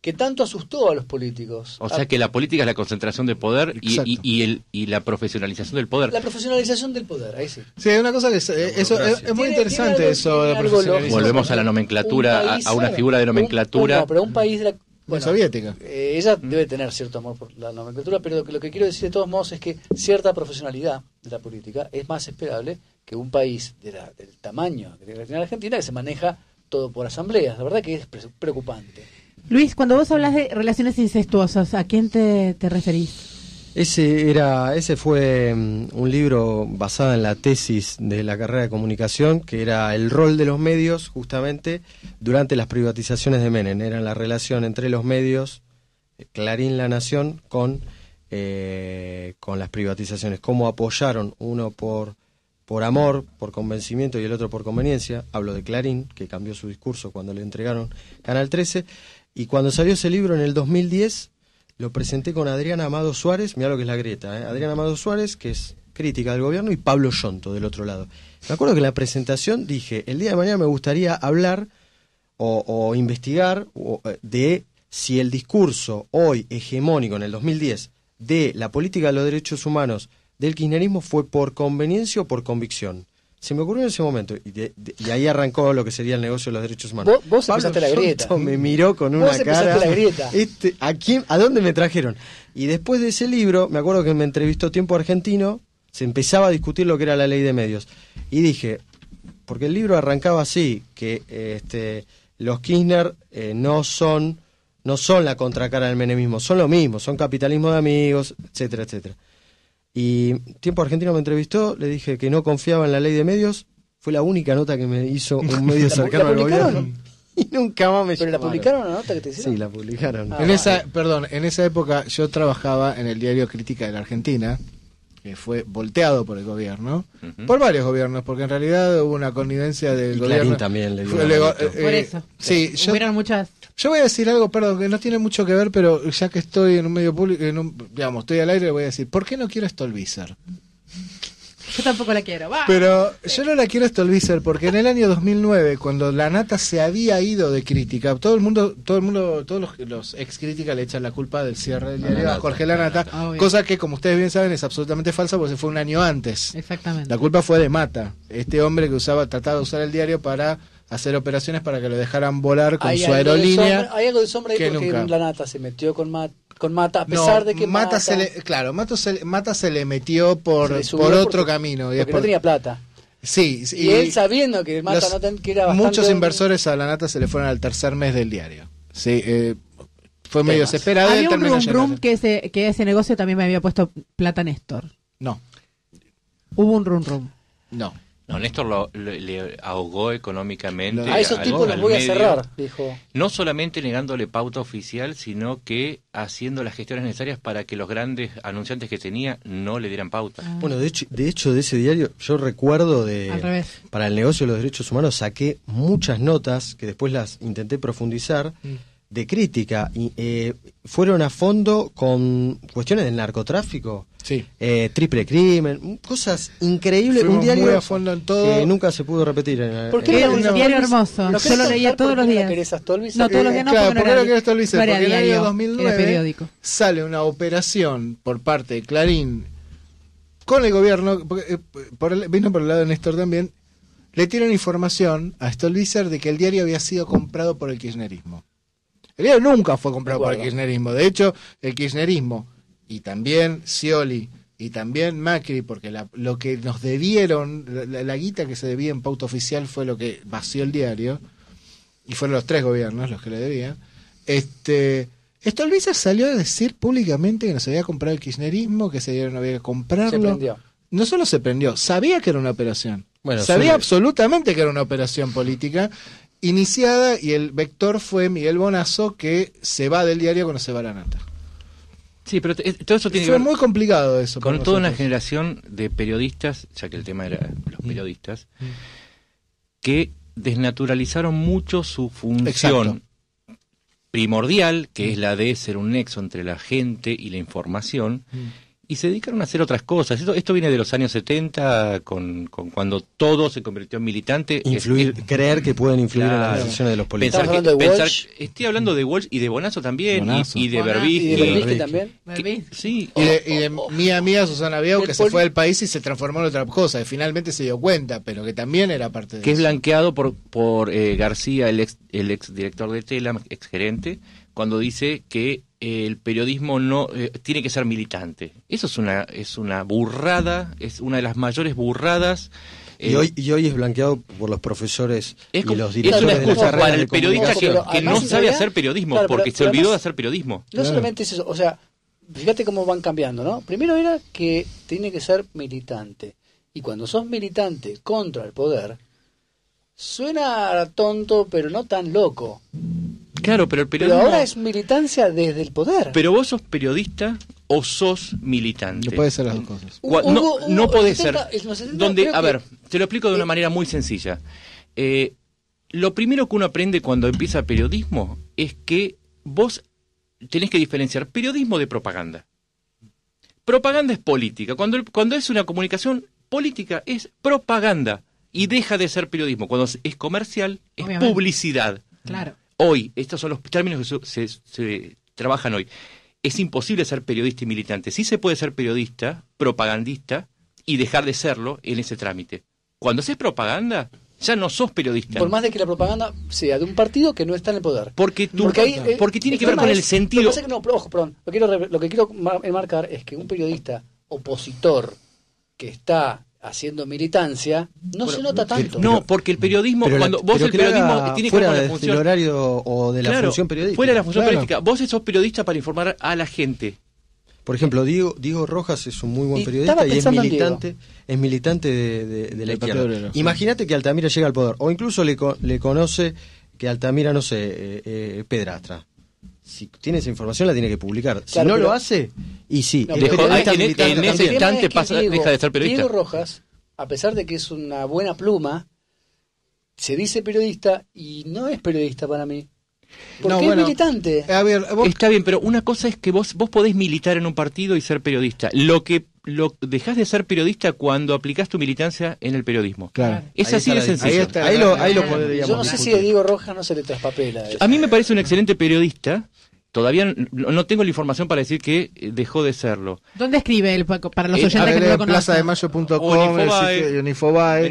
que tanto asustó a los políticos. O sea que la política es la concentración de poder y, el, y la profesionalización del poder. La profesionalización del poder, ahí sí. Sí, una cosa que es, eh, muy interesante eso. la Volvemos a la nomenclatura, a, una figura de nomenclatura. no, pero un país de la, soviética. Eh, ella mm. debe tener cierto amor por la nomenclatura, pero lo que, quiero decir de todos modos es que cierta profesionalidad de la política es más esperable que un país de del tamaño de la Argentina que se maneja todo por asambleas. La verdad que es preocupante. Luis, cuando vos hablas de relaciones incestuosas, ¿a quién te, referís? Ese, era, ese fue mm, un libro basado en la tesis de la carrera de comunicación, que era el rol de los medios justamente durante las privatizaciones de Menem. Era la relación entre los medios, eh, Clarín La Nación, con, eh, con las privatizaciones. Cómo apoyaron uno por, por amor, por convencimiento y el otro por conveniencia. Hablo de Clarín, que cambió su discurso cuando le entregaron Canal 13. Y cuando salió ese libro en el 2010, lo presenté con Adrián Amado Suárez, mira lo que es la grieta, ¿eh? Adrián Amado Suárez, que es crítica del gobierno, y Pablo Yonto del otro lado. Me acuerdo que en la presentación dije, el día de mañana me gustaría hablar o, investigar eh, de si el discurso hoy hegemónico en el 2010 de la política de los derechos humanos del kirchnerismo fue por conveniencia o por convicción se me ocurrió en ese momento, y, de, ahí arrancó lo que sería el negocio de los derechos humanos. Vos, empezaste la grieta. me miró con una cara. grieta. ¿a, dónde me trajeron? Y después de ese libro, me acuerdo que me entrevistó Tiempo Argentino, se empezaba a discutir lo que era la ley de medios. Y dije, porque el libro arrancaba así, que este, los Kirchner eh, no son no son la contracara del menemismo, son lo mismo, son capitalismo de amigos, etcétera, etcétera. Y Tiempo Argentino me entrevistó, le dije que no confiaba en la ley de medios, fue la única nota que me hizo un medio cercano al gobierno. Y nunca más me ¿Pero la publicaron la nota que te hicieron? Sí, la publicaron. Ah, en esa, perdón, en esa época yo trabajaba en el diario Crítica de la Argentina que fue volteado por el gobierno, por varios gobiernos, porque en realidad hubo una connivencia del gobierno. también eh, Por eso. yo, hubieron muchas. Yo voy a decir algo, perdón, que no tiene mucho que ver, pero ya que estoy en un medio público, digamos, estoy al aire, voy a decir, ¿por qué no quiero Stolbizer? Yo tampoco la quiero. va Pero yo no la quiero Stolbizer porque en el año 2009, cuando la nata se había ido de crítica, todo el mundo, todo el mundo, todos los, ex críticas le echan la culpa del cierre del diario a Jorge la cosa que como ustedes bien saben es absolutamente falsa porque se fue un año antes. Exactamente. La culpa fue de Mata, este hombre que usaba, trataba de usar el diario para hacer operaciones para que lo dejaran volar con su aerolínea. hay algo de sombra ahí porque la nata se metió con Mata con Mata, a pesar de que Mata, se le, claro, Mata se, Mata se le metió por, por otro camino. Y después... no tenía plata. Sí, y, él sabiendo que Mata no tenía... Muchos inversores a la Nata se le fueron al tercer mes del diario. Sí, eh, fue medio desesperado. Había un rum que ese, que ese negocio también me había puesto plata Néstor. No. Hubo un rum rum. No. No, Néstor lo, le ahogó económicamente. A esos tipos los voy a cerrar, dijo. No solamente negándole pauta oficial, sino que haciendo las gestiones necesarias para que los grandes anunciantes que tenía no le dieran pauta. Ah. Bueno, de hecho, de hecho, de ese diario, yo recuerdo de. Para el negocio de los derechos humanos saqué muchas notas que después las intenté profundizar. Mm de crítica. eh, fueron a fondo con cuestiones del narcotráfico. Eh, triple crimen, cosas increíbles. un diario que nunca se pudo repetir. En, ¿Por qué era un diario hermoso? Yo lo leía todos los días. No, todos los eh, días no, claro, porque porque en el año 2009 sale una operación por parte de Clarín con el gobierno, eh, por vino por el lado de Néstor también, le tiran información a Stolbizer de que el diario había sido comprado por el kirchnerismo diario nunca fue comprado por el kirchnerismo. De hecho, el kirchnerismo y también Scioli y también Macri, porque lo que nos debieron, la, guita que se debía en pauta oficial fue lo que vació el diario, y fueron los tres gobiernos los que le debían. Este, Luis salió a decir públicamente que no se había comprado el kirchnerismo, que se no había que comprarlo. No solo se prendió, sabía que era una operación. sabía absolutamente que era una operación política iniciada y el vector fue Miguel Bonazo que se va del diario cuando se va la nata. Sí, pero todo eso tiene que ver muy complicado eso. Con toda una generación de periodistas, ya que el tema era los mm. periodistas, mm. que desnaturalizaron mucho su función primordial, que es la de ser un nexo entre la gente y la información. Mm y se dedicaron a hacer otras cosas. Esto, viene de los años 70, con, cuando todo se convirtió en militante. Influir, creer que pueden influir en las decisiones de los políticos. estoy hablando de Walsh y de Bonazo también, Y, de Berbisky. Y de también. sí. Y de, oh, oh, oh. mi amiga Susana Biau, que se fue del país y se transformó en otra cosa. Y finalmente se dio cuenta, pero que también era parte de Que es blanqueado por, por eh, García, el ex, el ex director de Telam, ex gerente, cuando dice que el periodismo no eh, tiene que ser militante. Eso es una es una burrada, es una de las mayores burradas. y, eh, hoy, y hoy es blanqueado por los profesores y los directores es una excusa para el periodista que, no sabe hacer periodismo porque se olvidó de hacer periodismo. No solamente es eso, o sea, fíjate cómo van cambiando, ¿no? Primero era que tiene que ser militante. Y cuando sos militante contra el poder, suena tonto, pero no tan loco. Claro, pero el periodismo... ahora es militancia desde el poder. Pero vos sos periodista o sos militante. No puede ser las dos cosas. no, puede ser. Donde, a ver, te lo explico de una eh, manera muy sencilla. Eh, lo primero que uno aprende cuando empieza periodismo es que vos tenés que diferenciar periodismo de propaganda. Propaganda es política. Cuando, cuando es una comunicación política, es propaganda. Y deja de ser periodismo. Cuando es comercial, es publicidad. Claro hoy, estos son los términos que se, trabajan hoy, es imposible ser periodista y militante. Sí se puede ser periodista, propagandista, y dejar de serlo en ese trámite. Cuando haces propaganda, ya no sos periodista. Por más de que la propaganda sea de un partido que no está en el poder. Porque, eh, porque, tiene que ver con el sentido. Lo que, quiero, lo que quiero enmarcar es que un periodista opositor que está haciendo militancia, no se nota tanto. no, porque el periodismo, cuando vos el periodismo tiene que ver la función. Del horario o de la función periodística. Fuera de la función periodística. Vos sos periodista para informar a la gente. Por ejemplo, Diego, Rojas es un muy buen periodista y es militante, es militante de, de, de la izquierda. Imagínate que Altamira llega al poder, o incluso le, conoce que Altamira, no sé, eh, eh, pedrastra si tiene esa información la tiene que publicar. si no lo hace, y sí. en, ese instante deja de ser periodista. Diego Rojas, a pesar de que es una buena pluma, se dice periodista y no es periodista para mí. Porque no, es militante. Eh, está bien, pero una cosa es que vos, vos podés militar en un partido y ser periodista. Lo que lo dejás de ser periodista cuando aplicás tu militancia en el periodismo. Claro. Es así de sencillo. Ahí, lo, ahí lo Yo no sé si de Diego Rojas no se le traspapela. A mí me parece un excelente periodista Todavía no tengo la información para decir que eh, dejó de serlo. ¿Dónde escribe él para los eh, oyentes que no lo conocen? Eh, plazademayo.com, en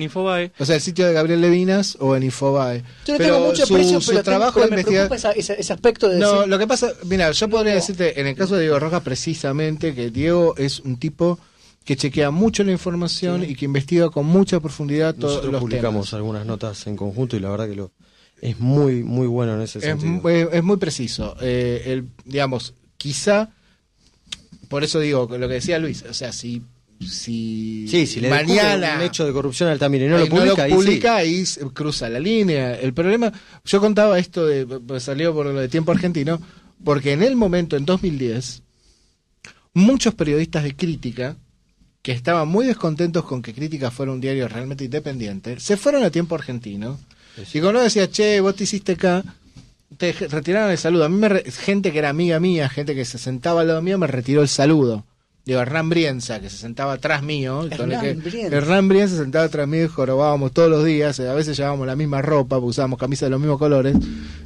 Infobae. O sea, el sitio de Gabriel Levinas o en Infobae. Yo le tengo mucho aprecio, pero, trabajo me preocupa ese aspecto de No, lo que pasa, mira, yo podría decirte, en el caso de Diego Rojas precisamente, que Diego es un tipo que chequea mucho la información y que investiga con mucha profundidad todos Nosotros publicamos algunas notas en conjunto y la verdad que lo es muy, muy bueno en ese sentido. Eh, es, muy preciso. Eh, el, digamos, quizá, por eso digo lo que decía Luis, o sea, si si, si le mañana un hecho de corrupción al Tamir y no lo publica, publica ahí, cruza la línea. El problema, yo contaba esto de pues, salió por lo de tiempo argentino, porque en el momento en 2010 muchos periodistas de crítica que estaban muy descontentos con que Crítica fuera un diario realmente independiente, se fueron a tiempo argentino y cuando decía, che, vos te hiciste acá, te retiraron el saludo. A mí, gente que era amiga mía, gente que se sentaba al lado mío, me retiró el saludo. Digo, Hernán Brienza, que se sentaba atrás mío. Hernán, Brienza. se sentaba atrás mío y jorobábamos todos los días. Eh, a veces llevábamos la misma ropa, usábamos camisas de los mismos colores.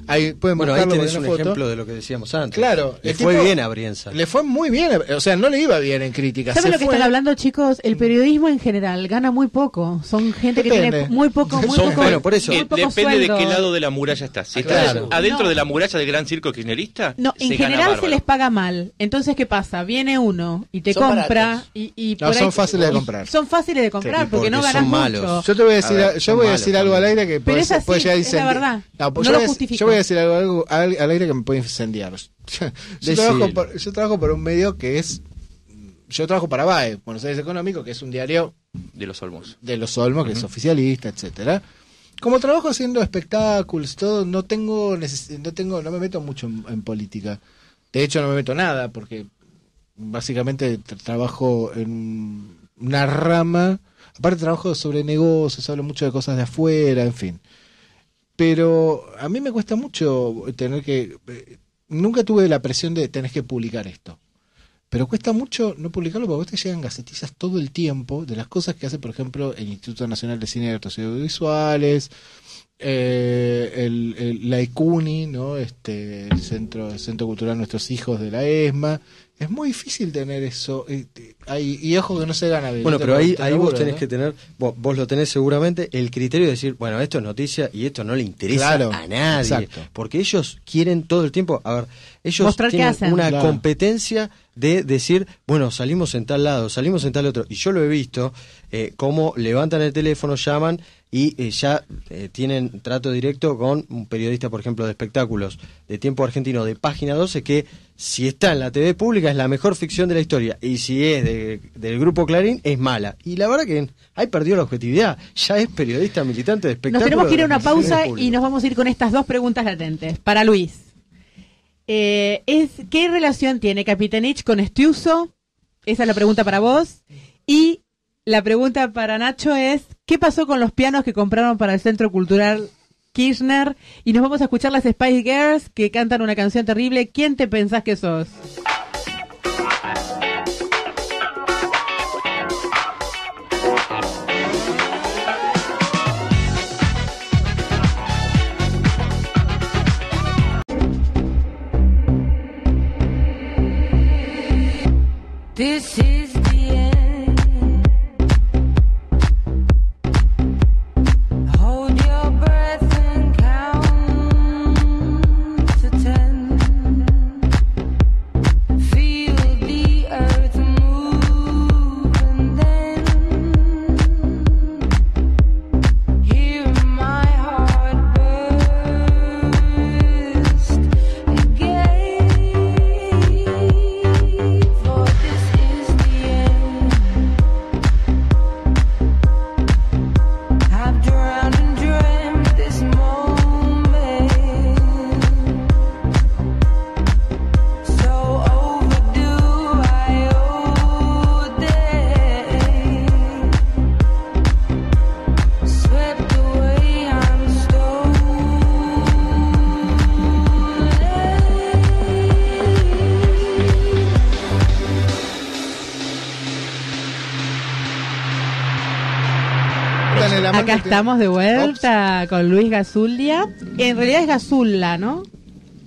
Ahí bueno, ahí tenés un ejemplo de lo que decíamos antes. Claro, le fue bien a Brienza. Le fue muy bien, o sea, no le iba bien en crítica. sabes lo que están hablando, chicos? El periodismo en general gana muy poco. Son gente que tiene muy poco, muy poco, bueno, por eso. depende de qué lado de la muralla estás. Si estás adentro de la muralla del gran circo kirchnerista, no, en general se les paga mal. Entonces, ¿qué pasa? Viene uno y te compra y, no, son fáciles de comprar. Son fáciles de comprar porque, no ganas mucho. Yo te voy a decir, yo voy a decir algo al aire que puede ser la verdad. No lo justifico voy a decir algo, al, aire que me puede incendiar. yo, trabajo por, para un medio que es. Yo trabajo para BAE, Buenos Aires Económico, que es un diario. De los Olmos. De los Olmos, que es oficialista, etcétera. Como trabajo haciendo espectáculos, todo, no tengo, no tengo, no me meto mucho en, política. De hecho, no me meto nada, porque básicamente trabajo en una rama. Aparte trabajo sobre negocios, hablo mucho de cosas de afuera, en fin. Pero a mí me cuesta mucho tener que... Eh, nunca tuve la presión de tener que publicar esto. Pero cuesta mucho no publicarlo porque vos te llegan gacetizas todo el tiempo de las cosas que hace, por ejemplo, el Instituto Nacional de Cine y Artes Audiovisuales, eh, el, la ICUNI, e ¿no? este, el centro, el centro Cultural Nuestros Hijos de la ESMA, es muy difícil tener eso. Eh, y, ojo que no se gana Bueno, pero ahí, ahí vos tenés que tener, vos, lo tenés seguramente, el criterio de decir, bueno, esto es noticia y esto no le interesa a nadie. Porque ellos quieren todo el tiempo, a ver, ellos tienen una competencia de decir, bueno, salimos en tal lado, salimos en tal otro. Y yo lo he visto, Como eh, cómo levantan el teléfono, llaman y eh, ya eh, tienen trato directo con un periodista, por ejemplo, de espectáculos de tiempo argentino de página 12, que si está en la TV pública es la mejor ficción de la historia y si es del grupo Clarín es mala. Y la verdad que hay perdió la objetividad, ya es periodista militante de espectáculos. Nos tenemos que ir a una pausa y nos vamos a ir con estas dos preguntas latentes. Para Luis. Eh, es, ¿Qué relación tiene Capitanich con Estiuso? Esa es la pregunta para vos. Y la pregunta para Nacho es, ¿qué pasó con los pianos que compraron para el Centro Cultural Kirchner? Y nos vamos a escuchar las Spice Girls que cantan una canción terrible. ¿Quién te pensás que sos? Sí estamos de vuelta con Luis Gazulia. En realidad es Gazulla, ¿no?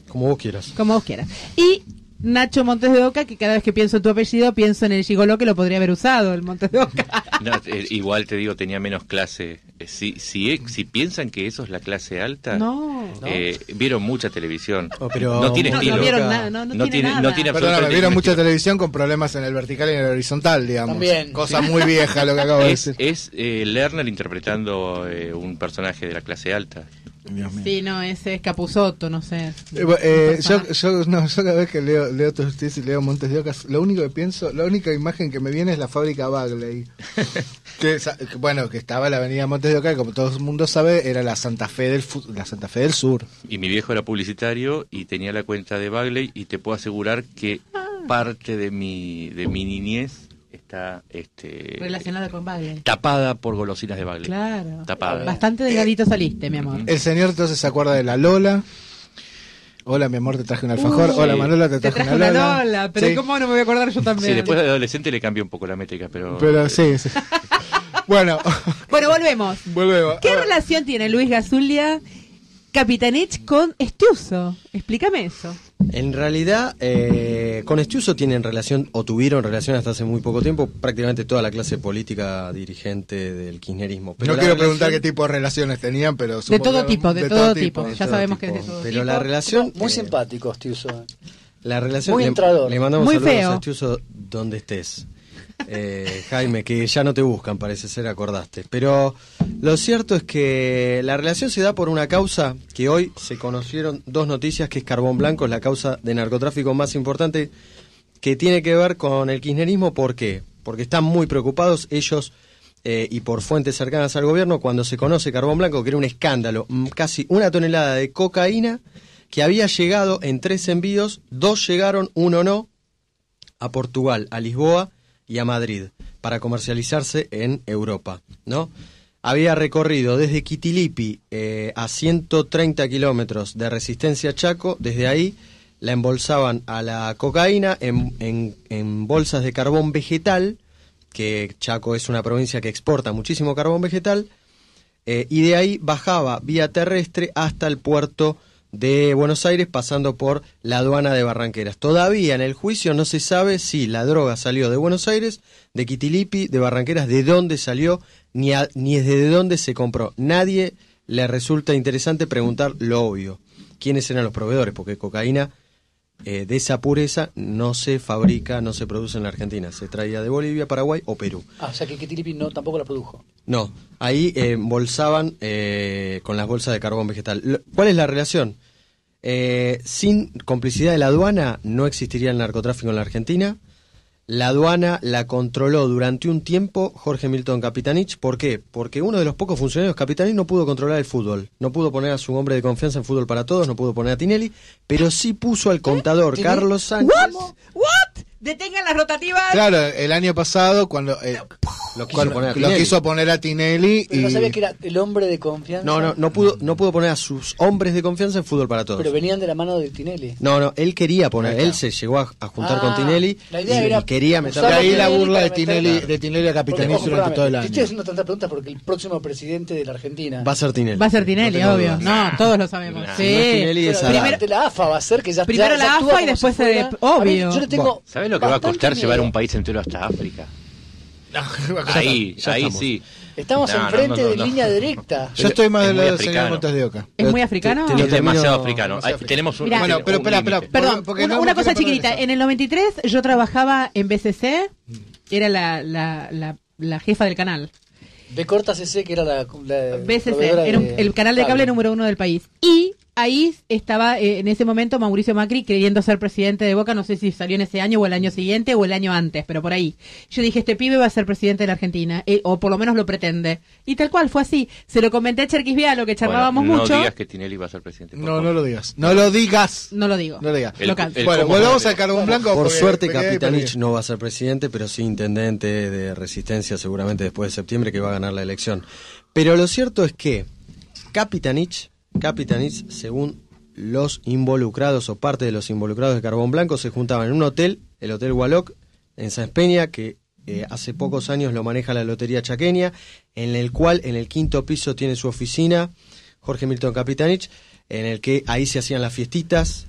Como vos quieras. Como vos quieras. Y Nacho Montes de Oca, que cada vez que pienso en tu apellido pienso en el gigolo que lo podría haber usado, el Montes de Oca. Eh, igual te digo, tenía menos clase eh, si, si, si piensan que eso es la clase alta, eh, vieron mucha televisión. no tiene estilo. No, vieron nada. no, tiene, vieron mucha televisión con problemas en el vertical y en el horizontal, digamos. Cosa muy vieja lo que acabo de decir. Es eh, Lerner interpretando un personaje de la clase alta. Sí, no, ese es Capusoto, no sé. Eh, eh, yo, no, cada vez que leo, leo y leo Montes de Ocas, lo único que pienso, la única imagen que me viene es la fábrica Bagley. bueno, que estaba en la avenida Montes de Ocas, como todo el mundo sabe, era la Santa, Fe del, la Santa Fe del Sur. Y mi viejo era publicitario y tenía la cuenta de Bagley y te puedo asegurar que ah. parte de mi, de mi niñez está este, relacionada con Bagley. Tapada por golosinas de Bagley. Claro. Bastante delgadito saliste, mi amor. El señor entonces se acuerda de la Lola. Hola, mi amor, te traje un alfajor. Hola, Manola, te traje, una, lola. pero ¿cómo no me voy a acordar yo también? después de adolescente le cambió un poco la métrica, pero. Pero sí, bueno. bueno, volvemos. ¿Qué relación tiene Luis Gazulia Capitanich con Estuso? Explícame eso. En realidad, eh, con Estiuso tienen relación, o tuvieron relación hasta hace muy poco tiempo, prácticamente toda la clase política dirigente del kirchnerismo. Pero no quiero preguntar qué tipo de relaciones tenían, pero... De todo tipo, de, todo, tipo. ya sabemos que es de todo Pero la relación... Muy eh, simpático, Estiuso. La relación... Muy le, entrador. Le mandamos muy saludos a Estiuso donde estés. Eh, Jaime, que ya no te buscan, parece ser, acordaste. Pero lo cierto es que la relación se da por una causa que hoy se conocieron dos noticias, que es Carbón Blanco, es la causa de narcotráfico más importante, que tiene que ver con el kirchnerismo. ¿Por qué? Porque están muy preocupados ellos eh, y por fuentes cercanas al gobierno cuando se conoce Carbón Blanco, que era un escándalo, casi una tonelada de cocaína que había llegado en tres envíos, dos llegaron, uno no, a Portugal, a Lisboa y a Madrid para comercializarse en Europa, ¿no? Había recorrido desde Quitilipi eh, a 130 kilómetros de resistencia Chaco, desde ahí la embolsaban a la cocaína en, bolsas de carbón vegetal, que Chaco es una provincia que exporta muchísimo carbón vegetal, eh, y de ahí bajaba vía terrestre hasta el puerto de Buenos Aires pasando por la aduana de Barranqueras. Todavía en el juicio no se sabe si la droga salió de Buenos Aires, de Quitilipi, de Barranqueras, de dónde salió, ni, desde dónde se compró. Nadie le resulta interesante preguntar lo obvio. ¿Quiénes eran los proveedores? Porque cocaína eh, de esa pureza no se fabrica, no se produce en la Argentina. Se traía de Bolivia, Paraguay o Perú. Ah, o sea que Quitilipi no, tampoco la produjo. No, ahí eh, bolsaban eh, con las bolsas de carbón vegetal. ¿Cuál es la relación? Eh, sin complicidad de la aduana no existiría el narcotráfico en la Argentina. La aduana la controló durante un tiempo Jorge Milton Capitanich. ¿Por qué? Porque uno de los pocos funcionarios Capitanich no pudo controlar el fútbol. No pudo poner a su hombre de confianza en fútbol para todos, no pudo poner a Tinelli, pero sí puso al ¿Eh? contador Carlos Sánchez. ¿Qué? ¿Qué? detengan las rotativas. Claro, el año pasado cuando eh, lo, quiso poner a Tinelli no sabía que era el hombre de confianza. No, no, no pudo no pudo poner a sus hombres de confianza en fútbol para todos. Pero venían de la mano de Tinelli. No, no, él quería poner, él se llegó a, juntar ah, con Tinelli la idea y, era quería meter ahí la burla de Tinelli, de Tinelli a capitanizo durante todo el año. estoy haciendo tantas preguntas porque el próximo presidente de la Argentina va a ser Tinelli. Va a ser Tinelli, obvio. No, todos lo sabemos. sí. primero la AFA va a ser que ya Primero la AFA y después obvio. Yo lo tengo que va a costar llevar un país entero hasta África? ahí, ahí sí. Estamos en enfrente de línea directa. Yo estoy más de del lado de señor Montes de Oca. ¿Es muy africano? es demasiado africano. tenemos un, bueno, pero, espera, Perdón, una, cosa chiquitita. En el 93 yo trabajaba en BCC, era la, la, la, jefa del canal. De corta CC, que era la... BCC, era el canal de cable número uno del país. Y ahí estaba eh, en ese momento Mauricio Macri creyendo ser presidente de Boca, no sé si salió en ese año o el año siguiente o el año antes, pero por ahí. Yo dije, este pibe va a ser presidente de la Argentina, eh, o por lo menos lo pretende. Y tal cual, fue así. Se lo comenté a Cherquis lo que charlábamos mucho. No digas que Tinelli va a ser presidente. No, no lo digas. No lo digas. No lo digo. No lo digas. bueno, volvamos al carbón blanco. Por suerte, Capitanich no va a ser presidente, pero sí intendente de resistencia seguramente después de septiembre que va a ganar la elección. Pero lo cierto es que Capitanich Capitanich, según los involucrados o parte de los involucrados de Carbón Blanco, se juntaban en un hotel, el Hotel Hualoc, en San Espeña que eh, hace pocos años lo maneja la Lotería Chaqueña, en el cual en el quinto piso tiene su oficina Jorge Milton Capitanich, en el que ahí se hacían las fiestitas.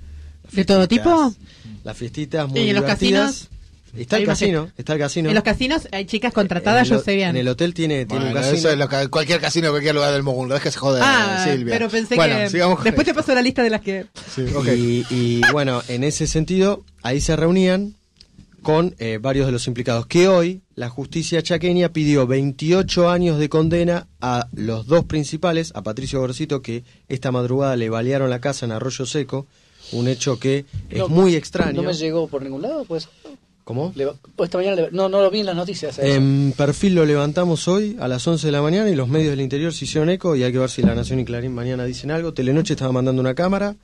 ¿De todo tipo? Las fiestitas muy ¿Y los Está el casino, está el casino. En los casinos hay chicas contratadas, yo sé bien. En el hotel tiene, un casino. Eso es cualquier casino, cualquier lugar del mundo. Es que se jode, ah, Silvia. Pero pensé que. después te paso la lista de las que. y, bueno, en ese sentido, ahí se reunían con eh, varios de los implicados, que hoy la justicia chaqueña pidió 28 años de condena a los dos principales, a Patricio Gorcito, que esta madrugada le balearon la casa en Arroyo Seco, un hecho que es muy extraño. No me llegó por ningún lado, pues. ¿Cómo? Pues esta mañana no, no lo vi en las noticias. ¿eh? En perfil lo levantamos hoy a las 11 de la mañana y los medios del interior se hicieron eco y hay que ver si La Nación y Clarín mañana dicen algo. Telenoche estaba mandando una cámara,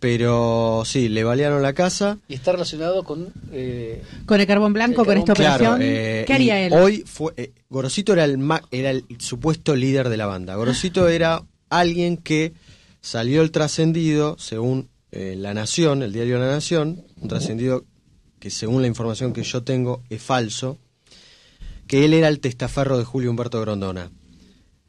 pero sí, le balearon la casa. ¿Y está relacionado con...? Eh, ¿Con el carbón blanco, con esta operación? Eh, ¿Qué haría él? Hoy fue... Gorosito era el, era el supuesto líder de la banda. Gorosito ah. era alguien que salió el trascendido, según La Nación, el diario La Nación, un trascendido que según la información que yo tengo es falso, que él era el testaferro de Julio Humberto Grondona.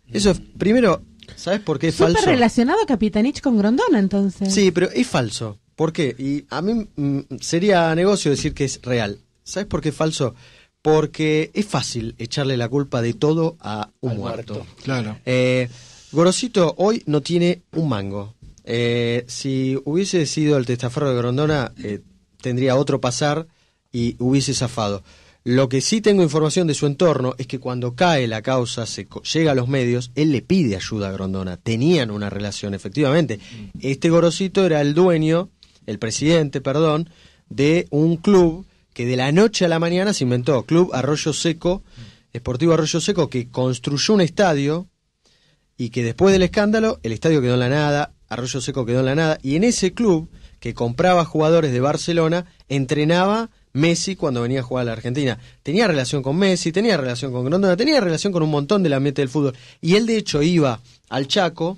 Eso es, primero, ¿sabes por qué es Súper está relacionado Capitanich con Grondona, entonces. Sí, pero es falso. ¿Por qué? Y a mí mm, sería negocio decir que es real. ¿Sabes por qué es falso? Porque es fácil echarle la culpa de todo a un muerto. Claro. Eh, Gorosito hoy no tiene un mango. Eh, si hubiese sido el testaferro de Grondona, eh, tendría otro pasar y hubiese zafado. Lo que sí tengo información de su entorno es que cuando cae la causa, se llega a los medios, él le pide ayuda a Grondona. Tenían una relación, efectivamente. Mm. Este Gorosito era el dueño, el presidente, perdón, de un club que de la noche a la mañana se inventó, Club Arroyo Seco, mm. Esportivo Arroyo Seco, que construyó un estadio y que después del escándalo, el estadio quedó en la nada, Arroyo Seco quedó en la nada, y en ese club que compraba jugadores de Barcelona, entrenaba Messi cuando venía a jugar a la Argentina. Tenía relación con Messi, tenía relación con Grondona, tenía relación con un montón del ambiente del fútbol. Y él de hecho iba al Chaco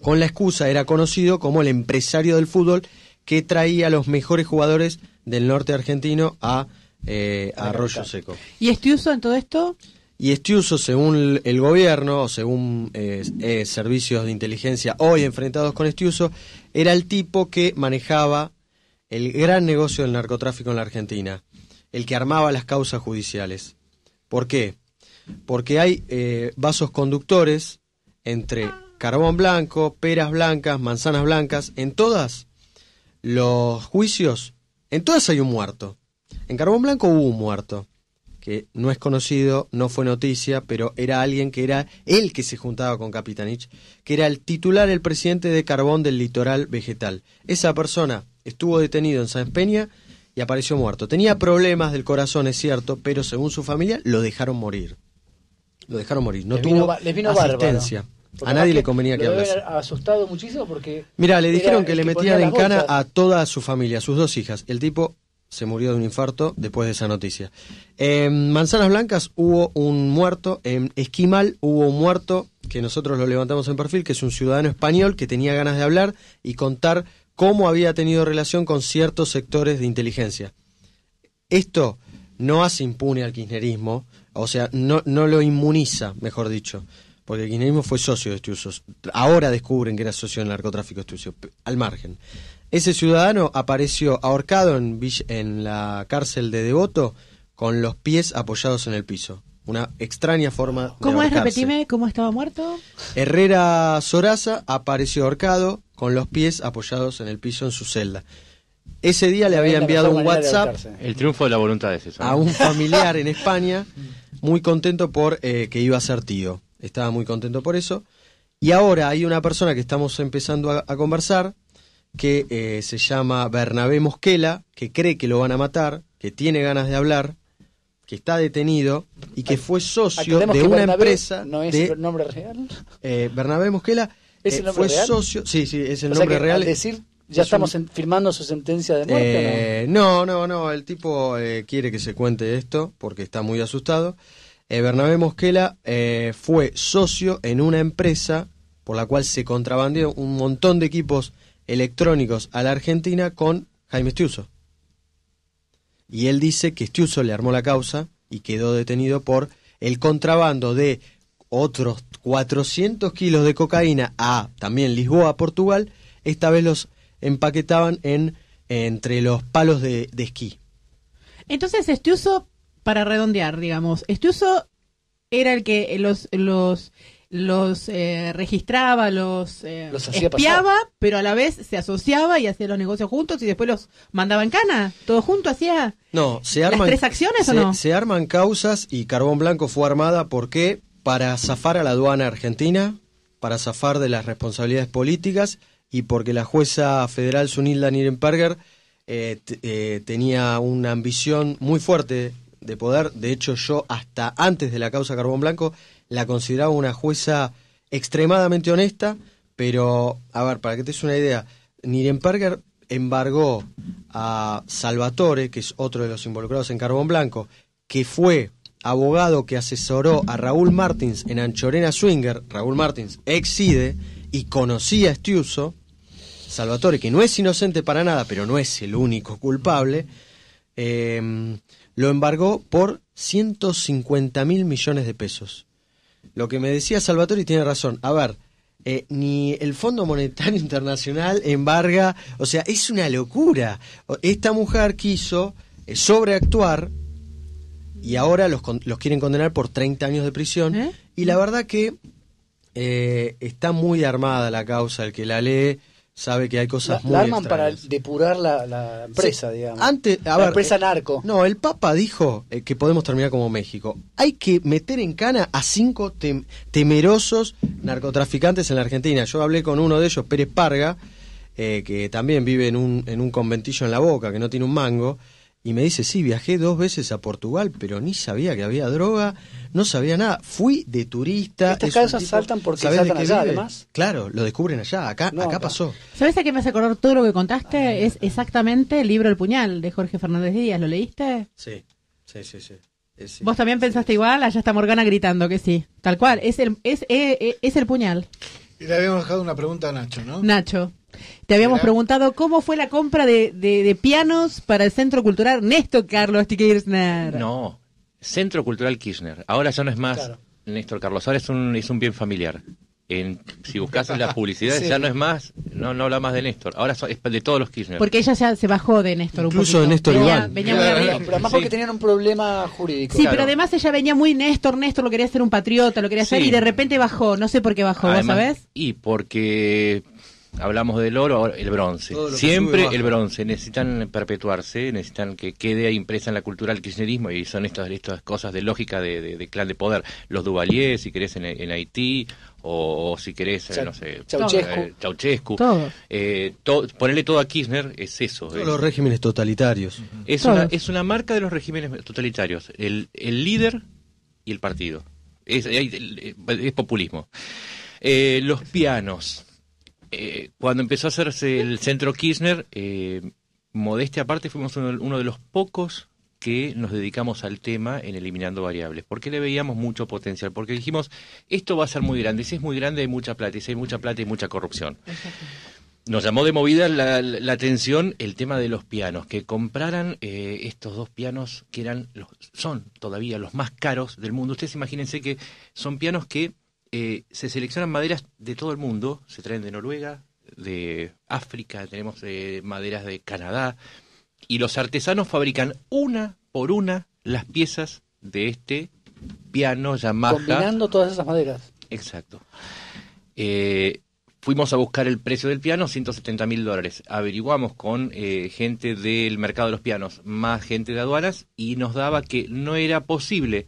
con la excusa, era conocido como el empresario del fútbol que traía a los mejores jugadores del norte argentino a, eh, Arroyo Seco. ¿Y Estiuso en todo esto? Y Estiuso, según el gobierno, o según eh, eh, servicios de inteligencia hoy enfrentados con Estiuso, era el tipo que manejaba el gran negocio del narcotráfico en la Argentina, el que armaba las causas judiciales. ¿Por qué? Porque hay eh, vasos conductores entre carbón blanco, peras blancas, manzanas blancas, en todas los juicios, en todas hay un muerto. En carbón blanco hubo un muerto no es conocido, no fue noticia, pero era alguien que era él que se juntaba con Capitanich, que era el titular, el presidente de Carbón del Litoral Vegetal. Esa persona estuvo detenido en San Peña y apareció muerto. Tenía problemas del corazón, es cierto, pero según su familia lo dejaron morir. Lo dejaron morir, no tuvo asistencia. a nadie le convenía que hablase. asustado muchísimo porque. Mira, le dijeron que, que le metían en cana a toda su familia, a sus dos hijas. El tipo se murió de un infarto después de esa noticia. En Manzanas Blancas hubo un muerto, en Esquimal hubo un muerto que nosotros lo levantamos en perfil, que es un ciudadano español que tenía ganas de hablar y contar cómo había tenido relación con ciertos sectores de inteligencia. Esto no hace impune al kirchnerismo, o sea, no, lo inmuniza, mejor dicho, porque el kirchnerismo fue socio de usos. Ahora descubren que era socio del narcotráfico al margen. Ese ciudadano apareció ahorcado en, en la cárcel de Devoto con los pies apoyados en el piso. Una extraña forma de ¿Cómo es? Repetime, ¿cómo estaba muerto? Herrera Soraza apareció ahorcado con los pies apoyados en el piso en su celda. Ese día le había enviado un WhatsApp. El triunfo de la voluntad de eso. A un familiar en España, muy contento por eh, que iba a ser tío. Estaba muy contento por eso. Y ahora hay una persona que estamos empezando a conversar, que eh, se llama Bernabé Mosquela, que cree que lo van a matar, que tiene ganas de hablar, que está detenido y que fue socio de una empresa. ¿No es el nombre real? Eh, Bernabé Mosquela eh, fue socio. Sí, sí, es el nombre real. decir ¿Ya estamos firmando su sentencia de muerte? no? no, no, El tipo quiere que se cuente esto porque está muy asustado. Bernabé Mosquela fue socio en una empresa por la cual se contrabandeó un montón de equipos electrónicos a la Argentina con Jaime Estiuso. Y él dice que Stiuso le armó la causa y quedó detenido por el contrabando de otros 400 kilos de cocaína a también Lisboa, Portugal. Esta vez los empaquetaban en entre los palos de, esquí. Entonces, Estiuso, para redondear, digamos, Estiuso era el que los, los los eh, registraba, los, eh, los espiaba, pero a la vez se asociaba y hacía los negocios juntos y después los mandaba en cana, todo junto hacía no, se arman, tres acciones o no? Se arman causas y Carbón Blanco fue armada porque para zafar a la aduana argentina, para zafar de las responsabilidades políticas y porque la jueza federal Sunilda Nirenberger eh, tenía una ambición muy fuerte de poder. De hecho, yo hasta antes de la causa Carbón Blanco la consideraba una jueza extremadamente honesta, pero, a ver, para que te des una idea, Nirenberger embargó a Salvatore, que es otro de los involucrados en Carbón Blanco, que fue abogado que asesoró a Raúl Martins en Anchorena Swinger, Raúl Martins exide y conocía a Estiuso, Salvatore, que no es inocente para nada, pero no es el único culpable, eh, lo embargó por 150 mil millones de pesos lo que me decía Salvatore tiene razón. A ver, eh, ni el Fondo Monetario Internacional embarga, o sea, es una locura. Esta mujer quiso eh, sobreactuar y ahora los, los, quieren condenar por 30 años de prisión. ¿Eh? Y la verdad que está muy armada la causa, el que la lee sabe que hay cosas para depurar la, empresa, digamos. Antes, la empresa eh, narco. No, el Papa dijo eh, que podemos terminar como México. Hay que meter en cana a cinco temerosos narcotraficantes en la Argentina. Yo hablé con uno de ellos, Pérez Parga, eh, que también vive en un, en un conventillo en la boca, que no tiene un mango. Y me dice, sí, viajé dos veces a Portugal, pero ni sabía que había droga, no sabía nada. Fui de turista. Estas casas saltan porque saltan allá, además. Claro, lo descubren allá, acá, acá pasó. ¿Sabes a qué me hace acordar todo lo que contaste? Ah, es exactamente el libro El Puñal, de Jorge Fernández Díaz. ¿Lo leíste? Sí, sí, sí, sí. Vos también pensaste igual, allá está Morgana gritando que sí. Tal cual, es el, es, es, eh, eh, es el puñal. Y le habíamos dejado una pregunta a Nacho, ¿no? Nacho. Te habíamos preguntado cómo fue la compra de, pianos para el Centro Cultural Néstor Carlos Kirchner. No, Centro Cultural Kirchner. Ahora ya no es más Néstor Carlos, ahora es un, bien familiar. si buscas las publicidades, ya no es más, no, no habla más de Néstor, ahora es de todos los Kirchner. Porque ella ya se bajó de Néstor Incluso de Néstor igual pero además porque tenían un problema jurídico. Sí, pero además ella venía muy Néstor, Néstor lo quería hacer un patriota, lo quería hacer y de repente bajó, no sé por qué bajó, ¿sabes? ¿vos sabés? Y porque hablamos del oro, ahora el bronce. Siempre el bronce. Necesitan perpetuarse, necesitan que quede impresa en la cultura El kirchnerismo y son estas, estas cosas de lógica de, clan de poder. Los Duvalier, si querés, en, Haití, o, si querés, eh, no sé, Ceausescu. Eh, eh, ponerle todo a Kirchner es eso. los regímenes totalitarios. Es una, es una marca de los regímenes totalitarios. El, líder y el partido. Es, populismo. los pianos eh, cuando empezó a hacerse el centro Kirchner, eh, aparte, fuimos uno, de los pocos que nos dedicamos al tema en eliminando variables, porque le veíamos mucho potencial, porque dijimos, esto va a ser muy grande, si es muy grande hay mucha plata, y si hay mucha plata hay mucha corrupción. Nos llamó de movida la, atención el tema de los pianos, que compraran eh, estos dos pianos que eran los, son todavía los más caros del mundo. Ustedes imagínense que son pianos que eh, se seleccionan maderas de todo el mundo, se traen de Noruega, de África, tenemos eh, maderas de Canadá, y los artesanos fabrican una por una las piezas de este piano Yamaha. Combinando todas esas maderas. Exacto. Eh, fuimos a buscar el precio del piano, 170 mil dólares. Averiguamos con gente del mercado de los pianos, más gente de aduanas, y nos daba que no era posible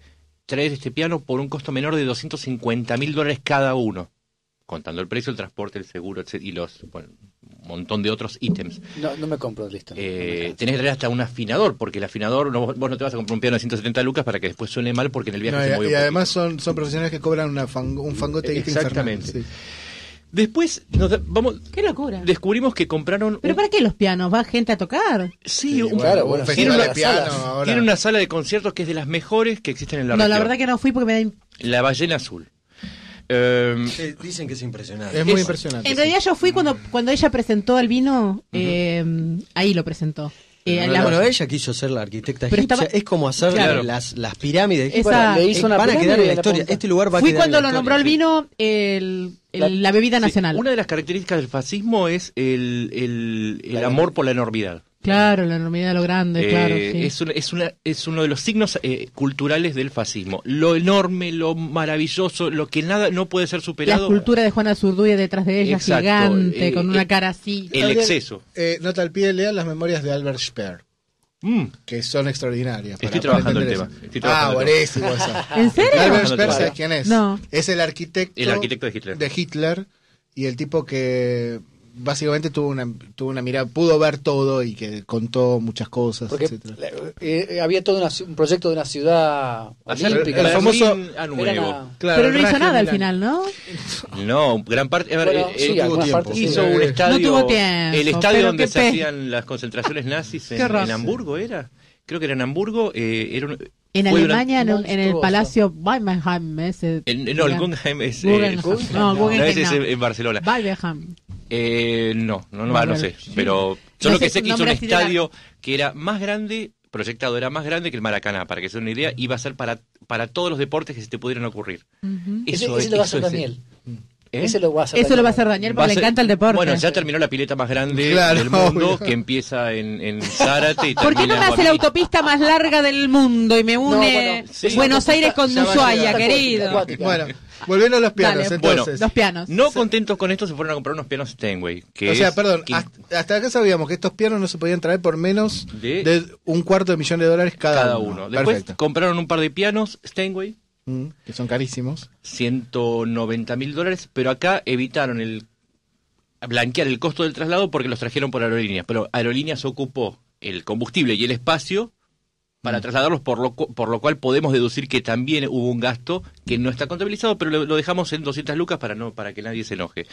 traer este piano por un costo menor de 250 mil dólares cada uno, contando el precio, el transporte, el seguro y los bueno, un montón de otros ítems. No, no me compro, listo. Eh, tenés que traer hasta un afinador, porque el afinador, no, vos no te vas a comprar un piano de 170 lucas para que después suene mal porque en el viaje se y, Y además son, profesionales que cobran un fangote. Eh, exactamente. Después nos vamos. Descubrimos que compraron. ¿Pero para qué los pianos? ¿Va gente a tocar? Sí, tiene, una, sala de conciertos que es de las mejores que existen en la región. No, la verdad que no fui porque me da. La ballena azul. Em, dicen que es impresionante. Es muy impresionante. En realidad yo fui cuando, cuando ella presentó el vino, em, ahí lo presentó. Eh, la... Bueno, ella quiso ser la arquitecta Es como hacer las, las pirámides. una van a quedar en la historia. este lugar Fui cuando lo nombró el vino el, la, bebida nacional. una de las características del fascismo es el, el amor por la enormidad. Claro, la enormidad de lo grande, eh, claro. Es, es, uno de los signos eh, culturales del fascismo. Lo enorme, lo maravilloso, lo que nada no puede ser superado. La cultura de Juana Zurduy detrás de ella, gigante, eh, con una cara así. El exceso. nota al pie, lean las memorias de Albert Speer. Mm. que son extraordinarias. Estoy trabajando ah, el tema. ah, buenísimo eso. ¿En serio? Albert Speer, quién es? Es el arquitecto, el arquitecto de Hitler. de Hitler y el tipo que básicamente tuvo una, tuvo una mirada, pudo ver todo y que contó muchas cosas, etcétera. Eh, eh, había todo un proyecto de una ciudad olímpica. El famoso pero no hizo nada al final, ¿no? No, gran parte. Eh, tuvo hizo un estadio. el estadio donde se hacían las concentraciones nazis en, Hamburgo era. Creo que era en Hamburgo. Eh, era en Alemania, en, el Palacio Weimarheim. no, el Guggenheim es, no, Guggenheim es en Barcelona. Weimarheim. Eh, no, no, no, sé. Pero yo lo que sé que hizo un estadio que era más grande, proyectado era más grande que el Maracaná, para que se una idea, iba a ser para, para todos los deportes que se te pudieran ocurrir. Eso, es, lo va a hacer Daniel. ¿Eh? Eso lo va a hacer Daniel, lo porque le encanta el deporte. Bueno, ya terminó la pileta más grande del mundo, que empieza en, en Zárate. Y ¿Por qué no me hace la autopista más larga del mundo y me une Buenos Aires con Ushuaia, querido? Bueno, Volviendo a los pianos, entonces. los pianos. No contentos con esto, se fueron a comprar unos pianos Steinway. Que o sea, perdón, hasta acá sabíamos que estos pianos no se podían traer por menos de, un cuarto de millón de dólares cada, uno. Después compraron un par de pianos Steinway. Mm, que son carísimos. 190 mil dólares, pero acá evitaron el blanquear el costo del traslado porque los trajeron por aerolíneas. Pero aerolíneas ocupó el combustible y el espacio para mm. trasladarlos, por lo, por lo cual podemos deducir que también hubo un gasto que no está contabilizado, pero lo, dejamos en 200 lucas para, no, para que nadie se enoje.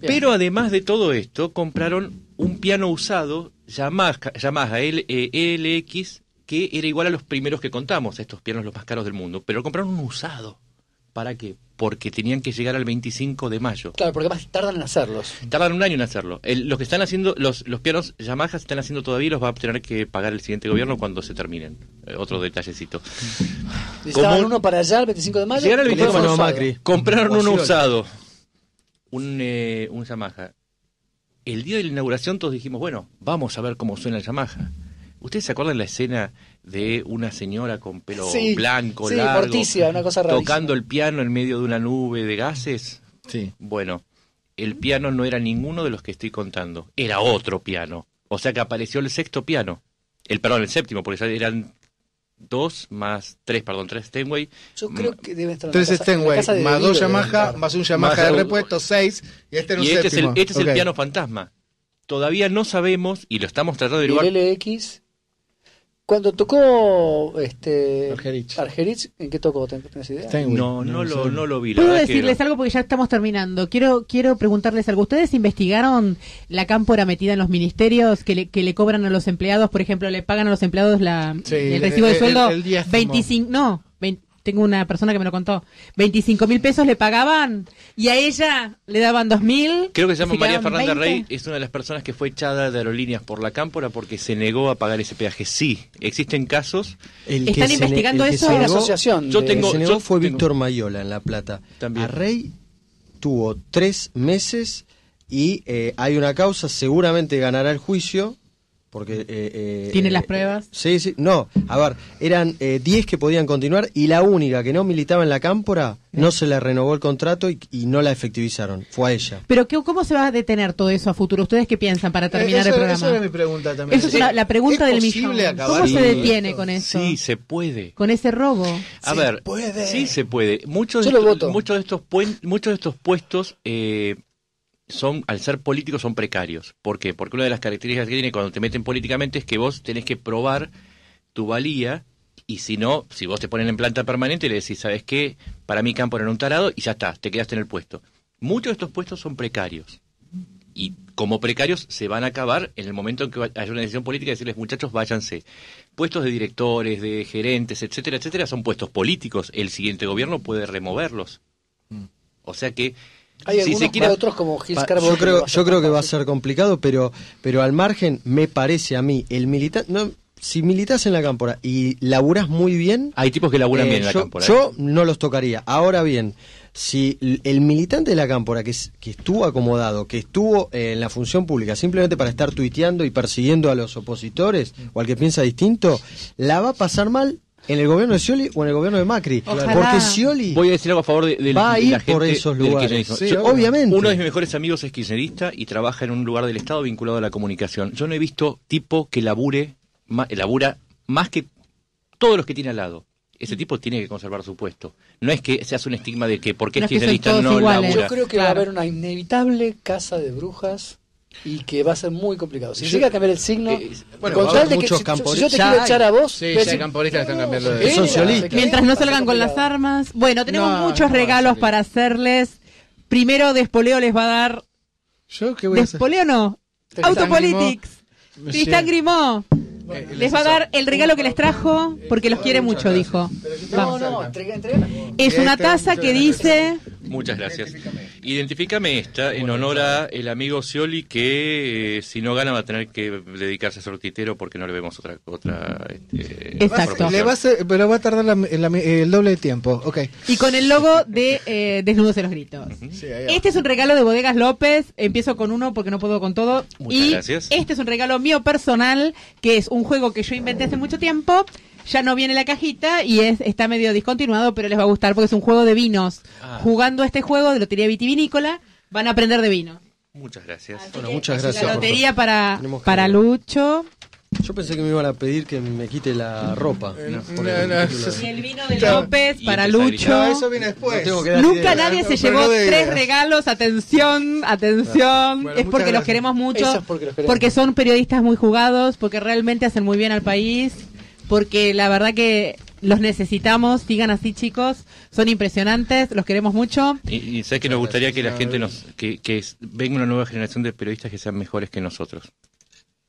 Pero además de todo esto, compraron un piano usado Yamaha, Yamaha LX, que era igual a los primeros que contamos, estos pianos los más caros del mundo, pero compraron un usado. ¿Para qué? Porque tenían que llegar al 25 de mayo. Claro, porque más tardan en hacerlos. Tardan un año en hacerlo. los que están haciendo, los, los pianos Yamaha están haciendo todavía y los va a tener que pagar el siguiente gobierno cuando se terminen. Eh, otro detallecito. ¿Necesitaban uno para allá el 25 de mayo. Llegaron el 25 de mayo. Compraron uno usado. Un, eh, un Yamaha. El día de la inauguración todos dijimos, bueno, vamos a ver cómo suena el Yamaha. ¿Ustedes se acuerdan la escena de una señora con pelo blanco, sí, largo, una cosa tocando el piano en medio de una nube de gases? Sí. Bueno, el piano no era ninguno de los que estoy contando, era otro piano. O sea que apareció el sexto piano, el perdón, el séptimo, porque eran dos más tres, perdón, tres Steinway. Yo creo que debe estar tres Steinway, más dos Yamaha, más un Yamaha de repuesto, seis, y este un este Es el, este piano fantasma. Todavía no sabemos, y lo estamos tratando de averiguar. el LX? Cuando tocó este Argerich. ¿en qué tocó? idea? No, no, lo, no lo vi. Puedo decirles algo porque ya estamos terminando. Quiero quiero preguntarles algo. ¿Ustedes investigaron la cámpora metida en los ministerios que le, que le cobran a los empleados? Por ejemplo, le pagan a los empleados la, el recibo de sueldo. El, el 25, no, tengo una persona que me lo contó, 25 mil pesos le pagaban y a ella le daban 2 mil. Creo que se llama María Fernanda Rey, es una de las personas que fue echada de aerolíneas por la cámpora porque se negó a pagar ese peaje. Sí, existen casos. Están investigando eso. en la asociación. Yo tengo, se negó fue Víctor Mayola en La Plata. Rey tuvo tres meses y eh, hay una causa, seguramente ganará el juicio porque... Eh, eh, ¿Tiene eh, las pruebas? sí, sí, no, a ver, eran 10 que podían continuar y la única que no militaba en la cámpora no se le renovó el contrato y, no la efectivizaron, fue a ella. Pero ¿cómo se va a detener todo eso a futuro? ¿Ustedes qué piensan para terminar el programa? Esa era mi pregunta también. Esa es la pregunta del millón. ¿Cómo se detiene con eso? Sí, se puede. ¿Con ese robo? A ver, puede. sí se puede. Muchos, de, estos, muchos de estos, muchos de estos puestos... Eh, son, al ser políticos, son precarios. ¿Por qué? Porque una de las características que tiene cuando te meten políticamente es que vos tenés que probar tu valía y si no, si vos te ponen en planta permanente, le decís, ¿sabes qué? Para mí campo era un tarado y ya está, te quedaste en el puesto. Muchos de estos puestos son precarios. Y como precarios se van a acabar en el momento en que haya una decisión política de decirles, muchachos, váyanse. Puestos de directores, de gerentes, etcétera, etcétera, son puestos políticos. El siguiente gobierno puede removerlos. Mm. O sea que si se otros como Yo creo, yo creo que va a ser complicado, pero, pero al margen, me parece a mí, el militante No, si militas en la cámpora y laburas muy bien. Hay tipos que laburan eh, bien yo, eh. no los tocaría. Ahora bien, si el militante de la cámpora que, que estuvo acomodado, que estuvo eh, en la función pública simplemente para estar tuiteando y persiguiendo a los opositores o al que piensa distinto, la va a pasar mal en el gobierno de Scioli o en el gobierno de Macri. Porque Scioli. Voy a decir algo a favor de, va a ir por esos lugares. obviamente. Uno de mis mejores amigos es kirchnerista y trabaja en un lugar del Estado vinculado a la comunicación. Yo no he visto tipo que labure, eh, labura más que todos los que tiene al lado. Ese tipo tiene que conservar su puesto. No es que se hace un estigma de que porque es kirchnerista no labura. Yo creo que va a haber una inevitable casa de brujas y que va a ser muy complicado. Si llega a cambiar el signo, eh, bueno, si, yo te quiero echar a vos, sí, están cambiando de... socialistas. Mientras no salgan con las armas. Bueno, tenemos muchos regalos para hacerles. Primero Despoleo les va a dar ¿Yo qué voy Despoleo a no. Autopolitics. Cristán Grimó. Eh, les va a dar el regalo que les trajo eh, porque los quiere mucho, dijo. No, no, Es una taza que dice Muchas gracias. Identifícame. esta en honor a el amigo Scioli que eh, si no gana va a tener que dedicarse a ser titero porque no le vemos otra otra este, Exacto. pero va a tardar el doble de tiempo. Okay. Y con el logo de eh, Desnudos en los gritos. este es un regalo de Bodegas López. Empiezo con uno porque no puedo con todo. Muchas y Este es un regalo mío personal que es un juego que yo inventé hace mucho tiempo ya no viene la cajita y es está medio discontinuado, pero les va a gustar porque es un juego de vinos. Ah. Jugando a este juego de lotería vitivinícola, van a aprender de vino. Muchas gracias. bueno, muchas gracias. La lotería para, para Lucho. Yo pensé que me iban a pedir que me quite la ropa. y eh, el vino de López para Lucho. eso viene después. Nunca nadie se llevó tres regalos. Atención, atención. es porque los queremos mucho. porque son periodistas muy jugados, porque realmente hacen muy bien al país porque la verdad que los necesitamos, sigan así chicos, son impresionantes, los queremos mucho. Y, y sabes que nos gustaría que la gente nos, que, que venga una nueva generación de periodistas que sean mejores que nosotros.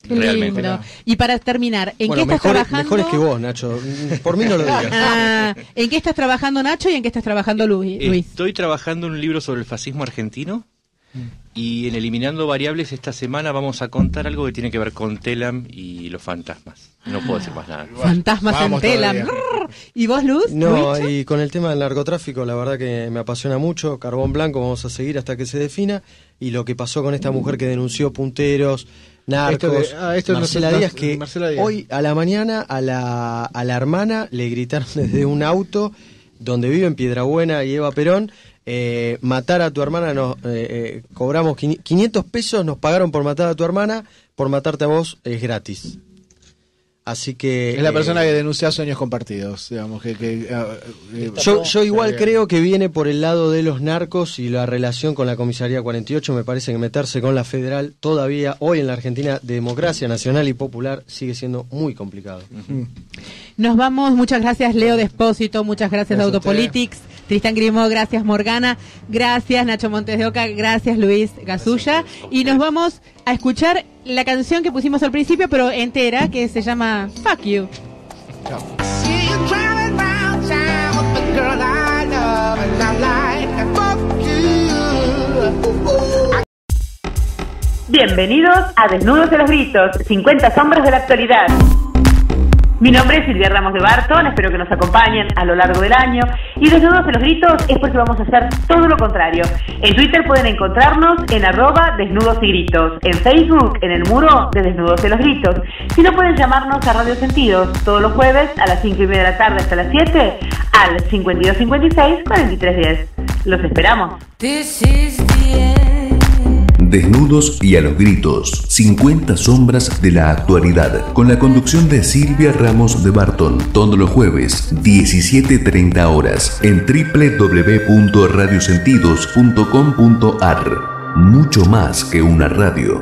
Realmente. Y para terminar, ¿en qué estás trabajando? Mejores que vos, Nacho. Por mí no lo digas. Ah, ¿En qué estás trabajando, Nacho, y en qué estás trabajando, Luis? Estoy trabajando un libro sobre el fascismo argentino y en Eliminando Variables esta semana vamos a contar algo que tiene que ver con Telam y los fantasmas. No puedo decir más nada. Fantasmas en Telam. ¿Y vos, Luz? No, y con el tema del narcotráfico, la verdad que me apasiona mucho. Carbón Blanco vamos a seguir hasta que se defina. Y lo que pasó con esta mujer que denunció punteros, narcos, ah, esto Marcela, Díaz, que hoy a la mañana a la, a la hermana le gritaron desde un auto donde vive en Piedrabuena y Eva Perón, eh, matar a tu hermana, nos eh, eh, cobramos 500 pesos, nos pagaron por matar a tu hermana, por matarte a vos es gratis. Así que... Es la persona que denuncia sueños compartidos, digamos, que... Ah, yo, igual creo que viene por el lado de los narcos y la relación con la comisaría 48, me parece que meterse con la federal todavía hoy en la Argentina, democracia nacional y popular, sigue siendo muy complicado. Nos vamos, muchas gracias Leo Despósito, muchas gracias, gracias Autopolitics. Tristan Grimo, gracias Morgana, gracias Nacho Montes de Oca, gracias Luis Gasulla. Y nos vamos a escuchar la canción que pusimos al principio, pero entera, que se llama Fuck You. Bienvenidos a Desnudos de los Gritos, 50 sombras de la actualidad. Mi nombre es Silvia Ramos de Barton, espero que nos acompañen a lo largo del año. Y Desnudos de los gritos es porque vamos a hacer todo lo contrario. En Twitter pueden encontrarnos en arroba desnudos y gritos, en Facebook en el muro de desnudos de los gritos. Si no pueden llamarnos a Radio Sentidos todos los jueves a las 5 y media de la tarde hasta las 7 al 5256-4310. Los esperamos. Desnudos y a los gritos, 50 sombras de la actualidad, con la conducción de Silvia Ramos de Barton, todos los jueves, 17.30 horas, en www.radiosentidos.com.ar. Mucho más que una radio.